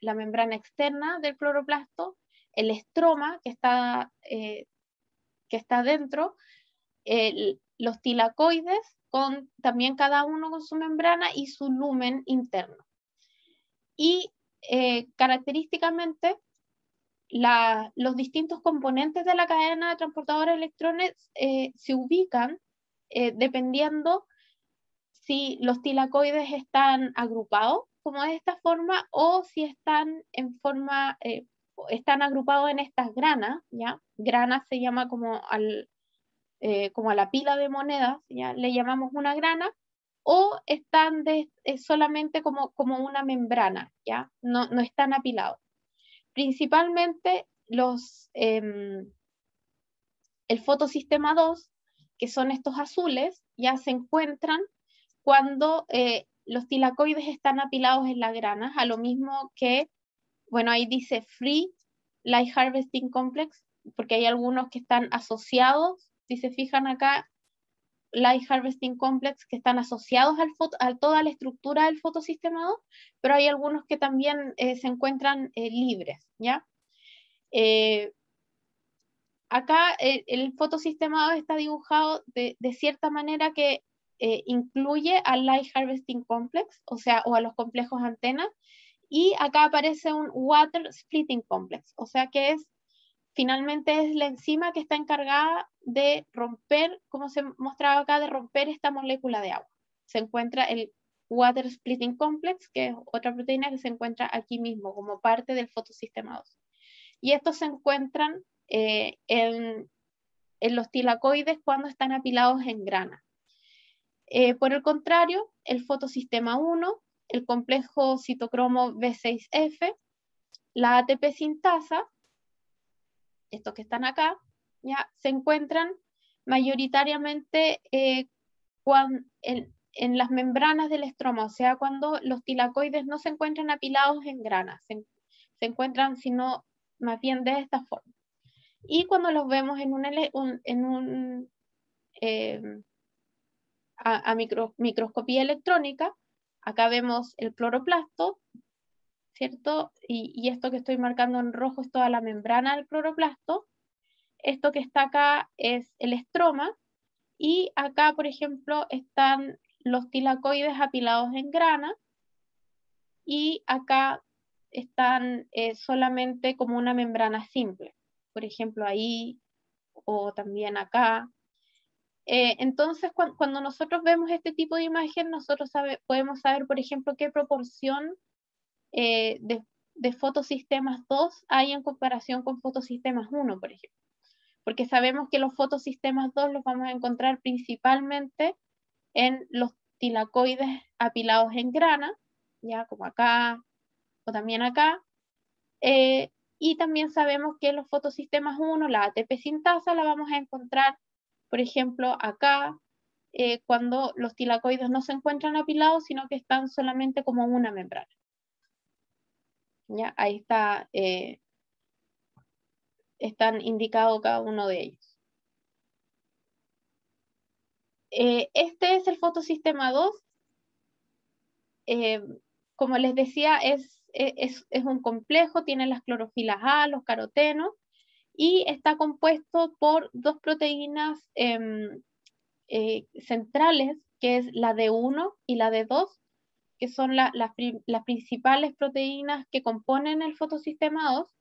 la membrana externa del cloroplasto, el estroma que está, que está dentro, el, los tilacoides, con también cada uno con su membrana y su lumen interno. Y eh, característicamente, los distintos componentes de la cadena de transportadores de electrones eh, se ubican eh, dependiendo si los tilacoides están agrupados, como de esta forma, o si están en forma, están agrupados en estas granas, ¿ya? Granas se llama como al, eh, como a la pila de monedas, ¿ya? le llamamos una grana, o están eh, solamente como, como una membrana, ¿ya? No, no están apilados. Principalmente los, em, el fotosistema 2, que son estos azules, ya se encuentran cuando eh, los tilacoides están apilados en las granas, a lo mismo que, bueno, ahí dice Free Light Harvesting Complex, porque hay algunos que están asociados si se fijan acá, Light Harvesting Complex que están asociados al a toda la estructura del fotosistema pero hay algunos que también eh, se encuentran eh, libres, ¿ya? Eh, acá el fotosistema está dibujado de, de cierta manera que incluye al Light Harvesting Complex, o sea, o a los complejos antenas, y acá aparece un Water Splitting Complex, o sea que es finalmente es la enzima que está encargada de romper, como se mostraba acá, de romper esta molécula de agua. Se encuentra el Water Splitting Complex, que es otra proteína que se encuentra aquí mismo, como parte del fotosistema 2. Y estos se encuentran eh, en, los tilacoides cuando están apilados en grana. Eh, por el contrario, el fotosistema 1, el complejo citocromo B6F, la ATP sintasa, estos que están acá, ya se encuentran mayoritariamente eh, en, las membranas del estroma, o sea, cuando los tilacoides no se encuentran apilados en granas, se, encuentran sino más bien de esta forma. Y cuando los vemos en un, em, a, microscopía electrónica, acá vemos el cloroplasto, y, esto que estoy marcando en rojo es toda la membrana del cloroplasto. Esto que está acá es el estroma. Y acá, por ejemplo, están los tilacoides apilados en grana. Y acá están eh, solamente como una membrana simple. Por ejemplo, ahí o también acá. Eh, entonces, cuando nosotros vemos este tipo de imagen, nosotros podemos saber, por ejemplo, qué proporción eh, de, fotosistemas 2 hay en comparación con fotosistemas 1, por ejemplo. Porque sabemos que los fotosistemas 2 los vamos a encontrar principalmente en los tilacoides apilados en grana, ya como acá o también acá. Eh, y también sabemos que los fotosistemas 1, la ATP sintasa, la vamos a encontrar, por ejemplo, acá, eh, cuando los tilacoides no se encuentran apilados, sino que están solamente como una membrana. Ahí está, eh, están indicados cada uno de ellos. Eh, este es el fotosistema 2. Eh, como les decía, es, es, un complejo, tiene las clorofilas A, los carotenos, y está compuesto por dos proteínas em, centrales, que es la D1 y la D2, que son las principales proteínas que componen el fotosistema 2.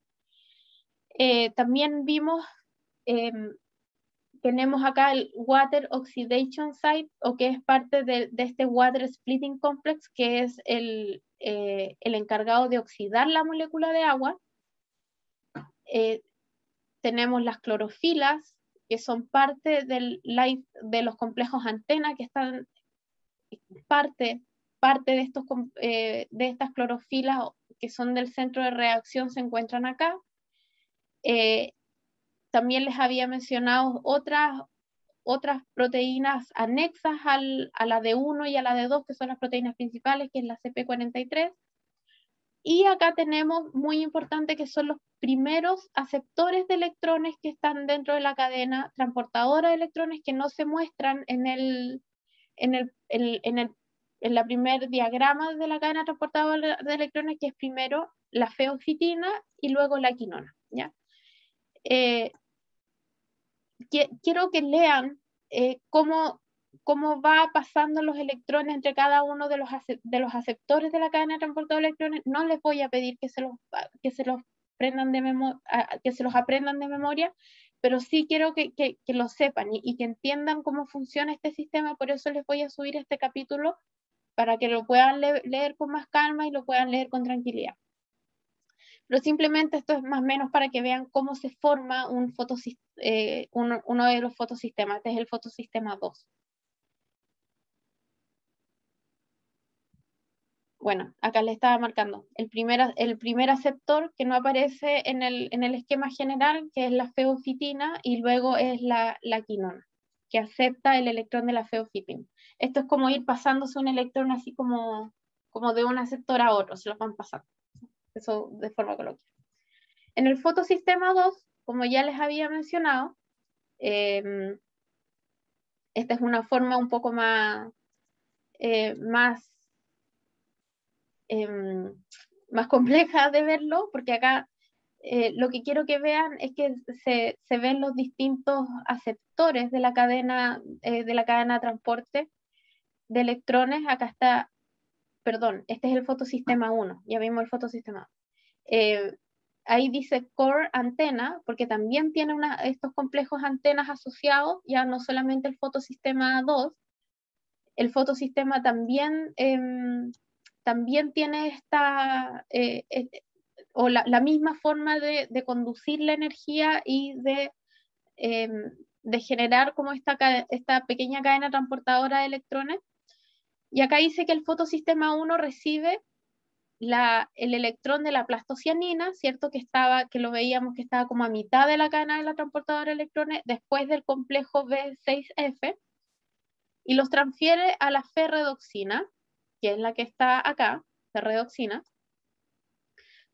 Eh, también vimos, em, tenemos acá el Water Oxidation Site, o que es parte de, este Water Splitting Complex, que es eh, el, encargado de oxidar la molécula de agua. Eh, tenemos las clorofilas, que son parte del, de los complejos antena, que están parte parte de, estos, eh, de estas clorofilas que son del centro de reacción se encuentran acá. Eh, también les había mencionado otras, otras proteínas anexas a la D1 y a la D2, que son las proteínas principales, que es la CP43. Y acá tenemos muy importante que son los primeros aceptores de electrones que están dentro de la cadena transportadora de electrones que no se muestran en el, en el en la primer diagrama de la cadena transportadora de electrones, que es primero la feofitina y luego la quinona. ¿ya? Eh, quiero que lean eh, cómo, cómo va pasando los electrones entre cada uno de los, de los aceptores de la cadena transportadora de electrones. No les voy a pedir que se los, que se los, aprendan, de que se los aprendan de memoria, pero sí quiero que, que, lo sepan y, que entiendan cómo funciona este sistema. Por eso les voy a subir este capítulo para que lo puedan leer con más calma y lo puedan leer con tranquilidad. Pero simplemente esto es más o menos para que vean cómo se forma un eh, uno, de los fotosistemas. Este es el fotosistema 2. bueno, acá le estaba marcando, el primer, aceptor que no aparece en el, esquema general, que es la feofitina, y luego es la, la quinona, que acepta el electrón de la feofitina esto es como ir pasándose un electrón así como, de un aceptor a otro, se los van pasando. Eso de forma coloquial. En el fotosistema 2, como ya les había mencionado, em, esta es una forma un poco más, eh, más, em, más compleja de verlo, porque acá eh, lo que quiero que vean es que se, ven los distintos aceptores de la cadena, eh, de la cadena de transporte de electrones, acá está, perdón, este es el fotosistema 1, ya vimos el fotosistema. Eh, ahí dice core antena, porque también tiene una, estos complejos antenas asociados, ya no solamente el fotosistema 2, el fotosistema también, em, también tiene esta, eh, o la, misma forma de, conducir la energía y de, em, de generar como esta, esta pequeña cadena transportadora de electrones y acá dice que el fotosistema 1 recibe el electrón de la plastocianina, ¿cierto? Que, estaba, que lo veíamos que estaba como a mitad de la cadena de la transportadora de electrones después del complejo B6F, y los transfiere a la ferredoxina, que es la que está acá, ferredoxina,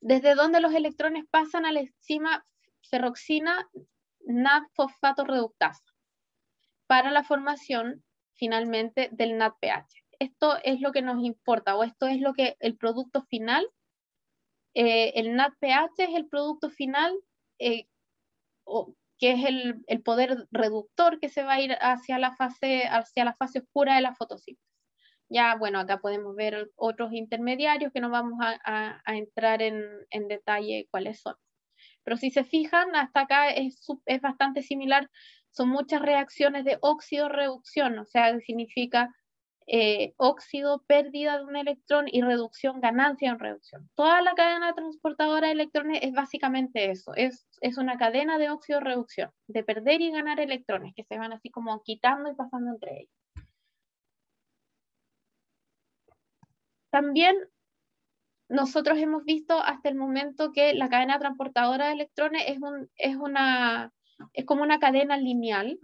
desde donde los electrones pasan a la enzima ferroxina NAD-fosfato reductasa para la formación finalmente del NADPH esto es lo que nos importa o esto es lo que el producto final, eh, el NADPH es el producto final, eh, o, que es el, el, poder reductor que se va a ir hacia la fase, hacia la fase oscura de la fotosíntesis. Ya, bueno, acá podemos ver otros intermediarios que no vamos a, entrar en, detalle cuáles son. Pero si se fijan, hasta acá es, es bastante similar, son muchas reacciones de óxido-reducción, o sea, significa eh, óxido, pérdida de un electrón y reducción, ganancia en reducción. Toda la cadena transportadora de electrones es básicamente eso, es, una cadena de óxido-reducción, de perder y ganar electrones que se van así como quitando y pasando entre ellos. También nosotros hemos visto hasta el momento que la cadena transportadora de electrones es, una, es como una cadena lineal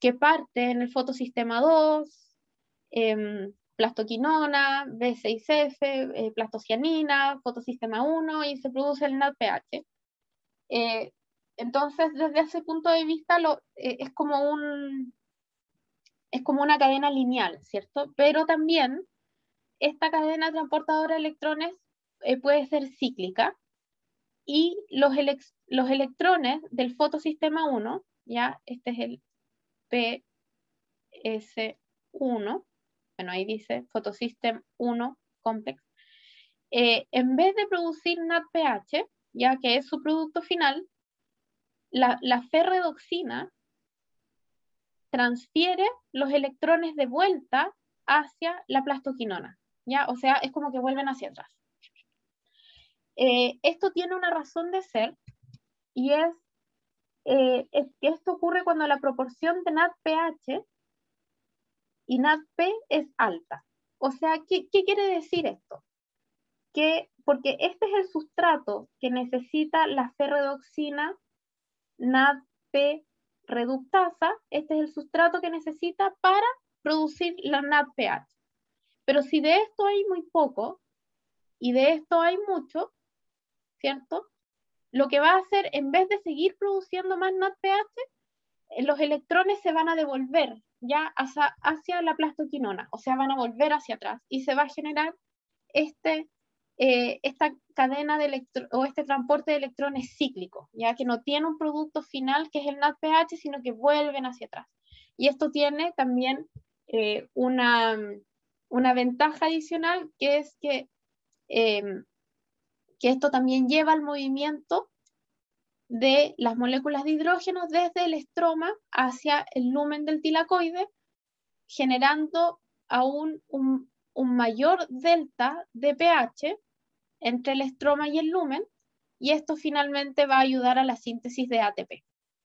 que parte en el fotosistema 2, Em, plastoquinona, B6F, eh, plastocianina, fotosistema 1 y se produce el NADPH. Eh, entonces, desde ese punto de vista, eh, es, como una cadena lineal, ¿cierto? Pero también esta cadena transportadora de electrones puede ser cíclica y los, los electrones del fotosistema 1, ya, este es el PS1, bueno, ahí dice Photosystem 1 Complex, eh, en vez de producir NADPH, ya que es su producto final, la, ferredoxina transfiere los electrones de vuelta hacia la plastoquinona, ¿ya? O sea, es como que vuelven hacia atrás. Eh, esto tiene una razón de ser y es, eh, es, que esto ocurre cuando la proporción de NADPH y NADP es alta. O sea, ¿qué, ¿qué, quiere decir esto? Que, porque este es el sustrato que necesita la ferredoxina NADP reductasa, este es el sustrato que necesita para producir la NADPH. Pero si de esto hay muy poco y de esto hay mucho, ¿cierto? Lo que va a hacer, en vez de seguir produciendo más NADPH, eh, los electrones se van a devolver ya hacia, la plastoquinona, o sea, van a volver hacia atrás y se va a generar este, eh, esta cadena de o este transporte de electrones cíclico, ya que no tiene un producto final que es el NADPH, sino que vuelven hacia atrás. Y esto tiene también eh, una, ventaja adicional, que es que, eh, que esto también lleva al movimiento de las moléculas de hidrógeno desde el estroma hacia el lumen del tilacoide, generando aún un, mayor delta de pH entre el estroma y el lumen, y esto finalmente va a ayudar a la síntesis de ATP.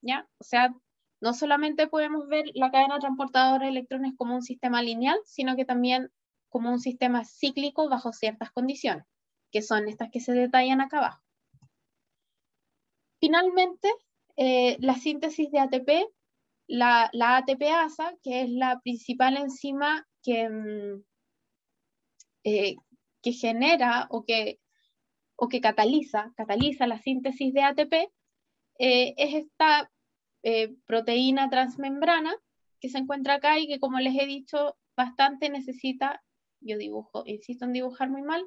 ¿ya? O sea, no solamente podemos ver la cadena transportadora de electrones como un sistema lineal, sino que también como un sistema cíclico bajo ciertas condiciones, que son estas que se detallan acá abajo. Finalmente, eh, la síntesis de ATP, la, la ATPasa, que es la principal enzima que, mm, eh, que genera o que, o que cataliza, la síntesis de ATP, eh, es esta proteína transmembrana que se encuentra acá y que, como les he dicho, bastante necesita, yo dibujo, insisto en dibujar muy mal,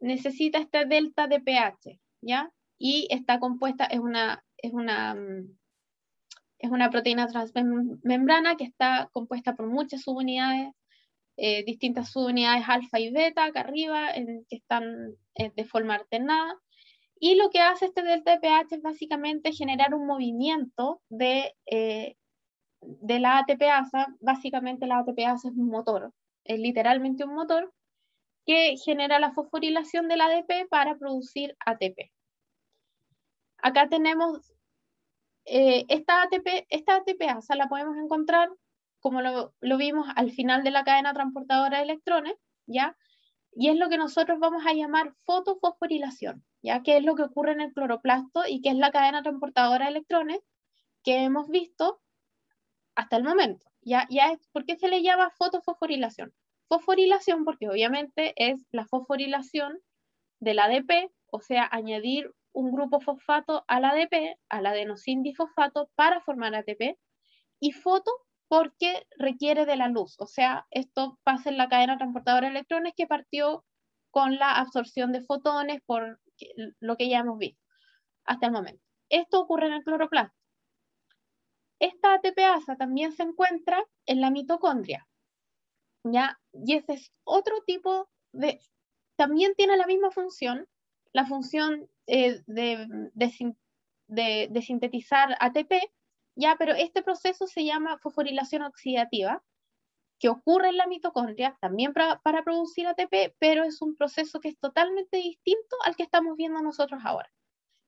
necesita este delta de pH, ¿ya? y está compuesta, es una, es una, mm, es una proteína transmembrana que está compuesta por muchas subunidades, eh, distintas subunidades alfa y beta acá arriba, que están eh, de forma alternada. Y lo que hace este delta TPH es básicamente generar un movimiento de, eh, de la ATPasa. Básicamente la ATPasa es un motor, es literalmente un motor que genera la fosforilación del ADP para producir ATP. Acá tenemos eh, esta, ATP, esta ATPasa la podemos encontrar, como lo, vimos al final de la cadena transportadora de electrones, ¿ya? Y es lo que nosotros vamos a llamar fotofosforilación, ¿ya? Que es lo que ocurre en el cloroplasto y que es la cadena transportadora de electrones que hemos visto hasta el momento, ¿ya? ya es, ¿Por qué se le llama fotofosforilación? Fosforilación porque obviamente es la fosforilación del ADP, o sea, añadir un grupo fosfato al ADP, al adenosindifosfato, para formar ATP, y foto porque requiere de la luz. O sea, esto pasa en la cadena transportadora de electrones que partió con la absorción de fotones por lo que ya hemos visto hasta el momento. Esto ocurre en el cloroplasto. Esta ATPasa también se encuentra en la mitocondria. ¿ya? Y ese es otro tipo de... También tiene la misma función, la función eh, de, sintetizar ATP, ya, pero este proceso se llama fosforilación oxidativa, que ocurre en la mitocondria también para, producir ATP, pero es un proceso que es totalmente distinto al que estamos viendo nosotros ahora.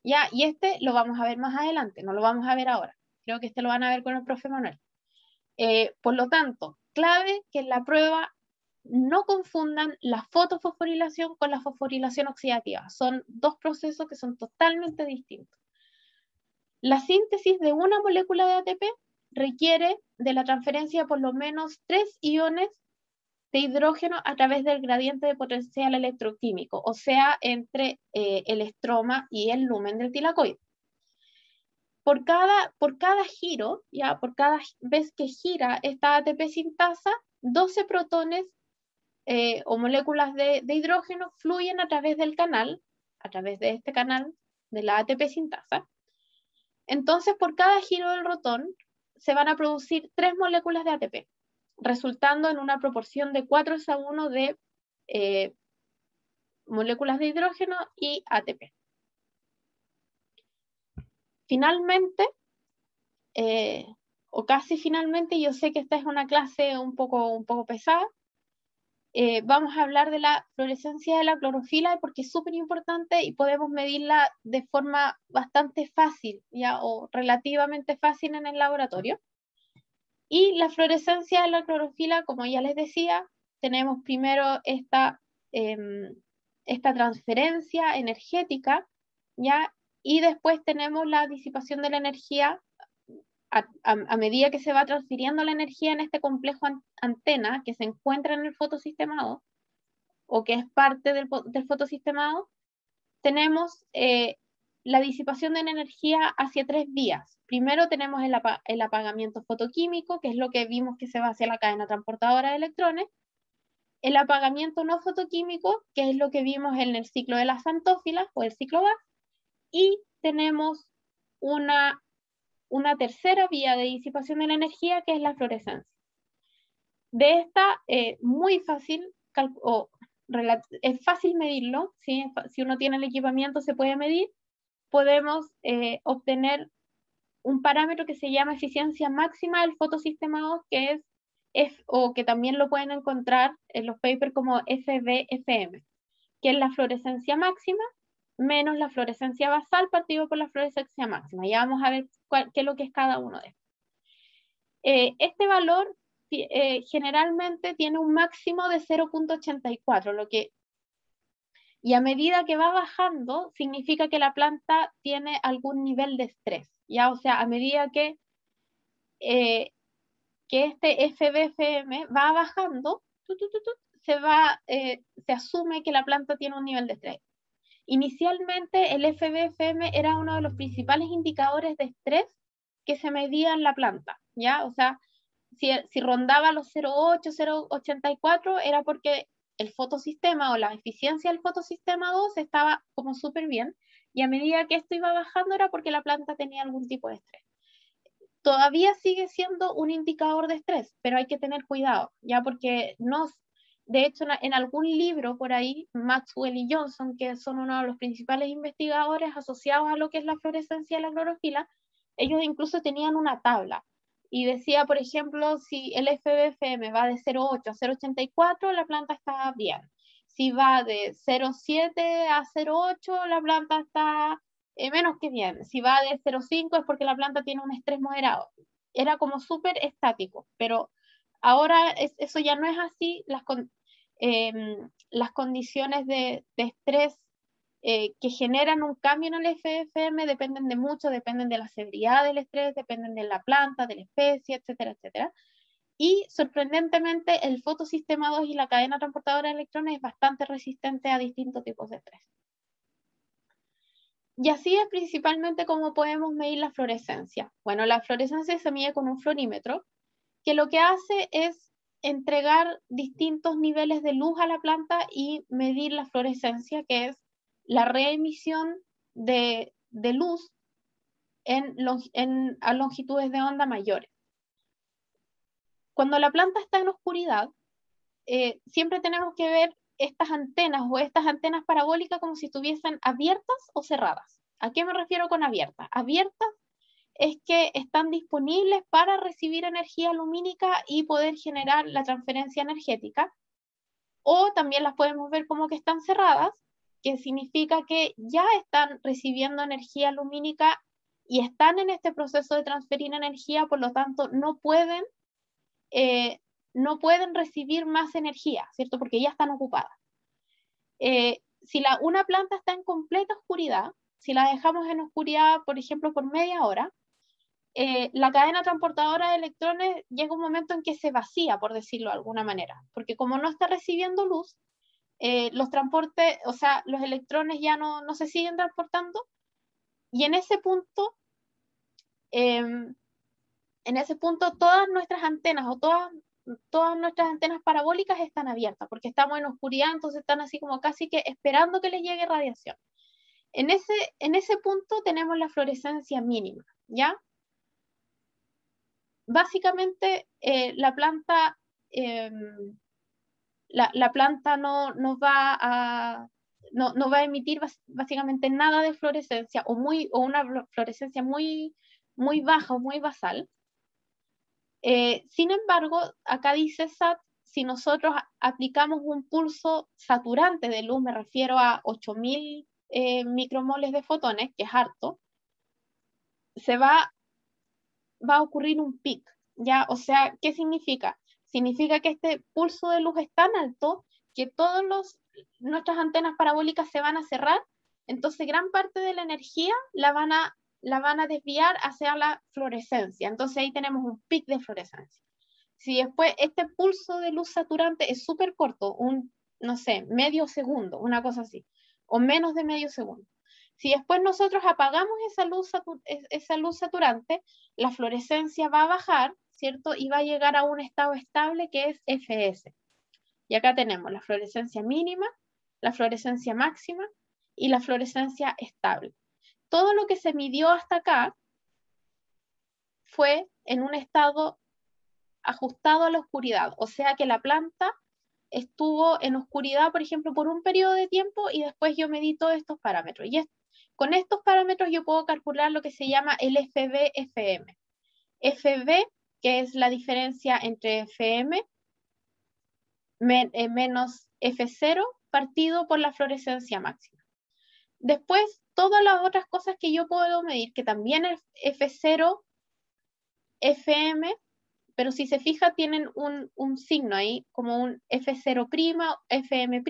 Ya, y este lo vamos a ver más adelante, no lo vamos a ver ahora. Creo que este lo van a ver con el profe Manuel. Eh, por lo tanto, clave que en la prueba no confundan la fotofosforilación con la fosforilación oxidativa. Son dos procesos que son totalmente distintos. La síntesis de una molécula de ATP requiere de la transferencia por lo menos tres iones de hidrógeno a través del gradiente de potencial electroquímico, o sea, entre eh, el estroma y el lumen del tilacoide. Por cada, por cada giro, ya por cada vez que gira esta ATP sintasa 12 protones eh, o moléculas de, hidrógeno fluyen a través del canal, a través de este canal de la ATP sintasa. Entonces, por cada giro del rotón se van a producir tres moléculas de ATP, resultando en una proporción de 4 a 1 de eh, moléculas de hidrógeno y ATP. Finalmente, eh, o casi finalmente, yo sé que esta es una clase un poco, un poco pesada, eh, vamos a hablar de la fluorescencia de la clorofila porque es súper importante y podemos medirla de forma bastante fácil ya o relativamente fácil en el laboratorio. Y la fluorescencia de la clorofila, como ya les decía, tenemos primero esta, em, esta transferencia energética, ¿ya? y después tenemos la disipación de la energía a, medida que se va transfiriendo la energía en este complejo antena que se encuentra en el fotosistemado o que es parte del, del fotosistemado, tenemos eh, la disipación de energía hacia tres vías. Primero tenemos el, el apagamiento fotoquímico, que es lo que vimos que se va hacia la cadena transportadora de electrones. El apagamiento no fotoquímico, que es lo que vimos en el ciclo de las antófilas o el ciclo BAS. Y tenemos una una tercera vía de disipación de la energía que es la fluorescencia. De esta, eh, muy fácil, es fácil medirlo, si uno tiene el equipamiento se puede medir, podemos eh, obtener un parámetro que se llama eficiencia máxima del fotosistema 2, que es, o que también lo pueden encontrar en los papers como FBFM, que es la fluorescencia máxima, menos la fluorescencia basal partido por la fluorescencia máxima. Ya vamos a ver qué es lo que es cada uno de estos. Eh, este valor eh, generalmente tiene un máximo de 0.84, lo que y a medida que va bajando, significa que la planta tiene algún nivel de estrés. Ya, o sea, a medida que, eh, que este FBFM va bajando, se, va, se asume que la planta tiene un nivel de estrés. Inicialmente el FBFM era uno de los principales indicadores de estrés que se medía en la planta, ¿ya? O sea, si, rondaba los 0,8, 0,84 era porque el fotosistema o la eficiencia del fotosistema 2 estaba como súper bien y a medida que esto iba bajando era porque la planta tenía algún tipo de estrés. Todavía sigue siendo un indicador de estrés, pero hay que tener cuidado, ya porque no, de hecho, en algún libro por ahí, Maxwell y Johnson, que son uno de los principales investigadores asociados a lo que es la fluorescencia de la clorofila, ellos incluso tenían una tabla y decía, por ejemplo, si el FBFM va de 0,8 a 0,84, la planta está bien. Si va de 0,7 a 0,8, la planta está eh, menos que bien. Si va de 0,5 es porque la planta tiene un estrés moderado. Era como súper estático, pero ahora eso ya no es así. Las, Em, las condiciones de, estrés eh, que generan un cambio en el FFM dependen de mucho, dependen de la severidad del estrés, dependen de la planta, de la especie, etcétera, etcétera. Y sorprendentemente, el fotosistema 2 y la cadena transportadora de electrones es bastante resistente a distintos tipos de estrés. Y así es principalmente cómo podemos medir la fluorescencia. Bueno, la fluorescencia se mide con un fluorímetro, que lo que hace es entregar distintos niveles de luz a la planta y medir la fluorescencia, que es la reemisión de, luz a longitudes de onda mayores. Cuando la planta está en oscuridad, eh, siempre tenemos que ver estas antenas o estas antenas parabólicas como si estuviesen abiertas o cerradas. ¿A qué me refiero con abiertas? Abiertas es que están disponibles para recibir energía lumínica y poder generar la transferencia energética. O también las podemos ver como que están cerradas, que significa que ya están recibiendo energía lumínica y están en este proceso de transferir energía, por lo tanto no pueden, eh, recibir más energía, ¿cierto? Porque ya están ocupadas. Eh, si una planta está en completa oscuridad, si la dejamos en oscuridad, por ejemplo, por media hora, eh, la cadena transportadora de electrones llega un momento en que se vacía, por decirlo de alguna manera, porque como no está recibiendo luz, eh, los transportes, o sea, los electrones ya no, se siguen transportando, y en ese punto, em, en ese punto todas nuestras antenas o todas, todas nuestras antenas parabólicas están abiertas, porque estamos en oscuridad, entonces están así como casi que esperando que les llegue radiación. En ese, en ese punto tenemos la fluorescencia mínima, ¿ya? básicamente eh, la planta, em, la, planta no, va a, no, va a emitir básicamente nada de fluorescencia o, muy, una fluorescencia muy, muy baja o muy basal. Eh, sin embargo, acá dice SAT, si nosotros aplicamos un pulso saturante de luz, me refiero a 8000 eh, micromoles de fotones, que es harto, se va va a ocurrir un pic, ¿ya? O sea, ¿qué significa? Significa que este pulso de luz es tan alto que todas nuestras antenas parabólicas se van a cerrar, entonces gran parte de la energía la van a, la van a desviar hacia la fluorescencia, entonces ahí tenemos un pic de fluorescencia. Si después este pulso de luz saturante es súper corto, un, no sé, medio segundo, una cosa así, o menos de medio segundo, si después nosotros apagamos esa luz, esa luz saturante, la fluorescencia va a bajar, ¿cierto? Y va a llegar a un estado estable que es FS. Y acá tenemos la fluorescencia mínima, la fluorescencia máxima y la fluorescencia estable. Todo lo que se midió hasta acá fue en un estado ajustado a la oscuridad, o sea que la planta estuvo en oscuridad, por ejemplo, por un periodo de tiempo y después yo medí todos estos parámetros. Y, con estos parámetros yo puedo calcular lo que se llama el FBFM. FB, que es la diferencia entre FM eh, menos F0 partido por la fluorescencia máxima. Después, todas las otras cosas que yo puedo medir, que también es F0, FM, pero si se fija tienen un, signo ahí, como un F0', FM',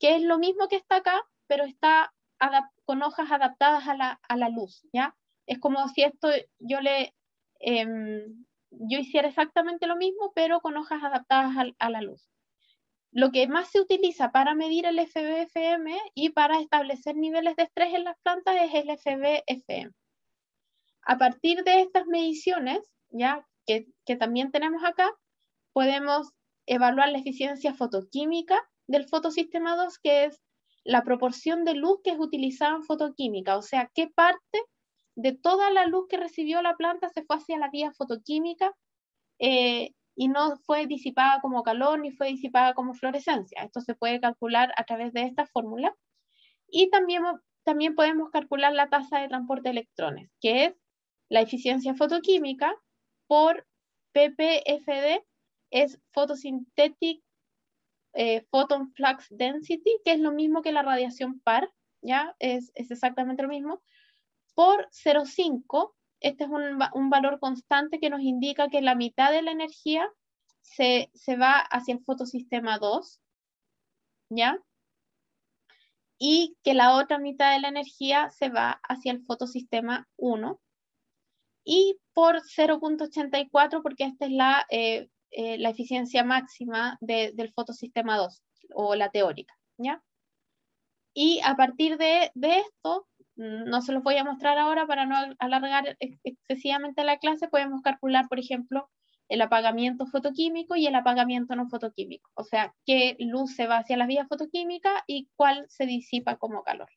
que es lo mismo que está acá, pero está adaptado, con hojas adaptadas a la, luz, ¿ya? Es como si esto yo le... Em, yo hiciera exactamente lo mismo, pero con hojas adaptadas a, la luz. Lo que más se utiliza para medir el FBFM y para establecer niveles de estrés en las plantas es el FBFM. A partir de estas mediciones, ya que, que también tenemos acá, podemos evaluar la eficiencia fotoquímica del fotosistema 2, que es la proporción de luz que es utilizada en fotoquímica, o sea, qué parte de toda la luz que recibió la planta se fue hacia la vía fotoquímica eh, y no fue disipada como calor ni fue disipada como fluorescencia. Esto se puede calcular a través de esta fórmula. Y también, también podemos calcular la tasa de transporte de electrones, que es la eficiencia fotoquímica por PPFD, es photosynthetic eh, photon flux density, que es lo mismo que la radiación par, ¿ya? Es, exactamente lo mismo, por 0,5. Este es un, valor constante que nos indica que la mitad de la energía se, va hacia el fotosistema 2, ¿ya? Y que la otra mitad de la energía se va hacia el fotosistema 1. Y por 0.84, porque esta es la eh, eh, la eficiencia máxima del fotosistema 2 o la teórica. Y a partir de, de, esto, mm, no se los voy a mostrar ahora para no alargar excesivamente la clase, podemos calcular, por ejemplo, el apagamiento fotoquímico y el apagamiento no fotoquímico, o sea, qué luz se va hacia las vías fotoquímicas y cuál se disipa como calor.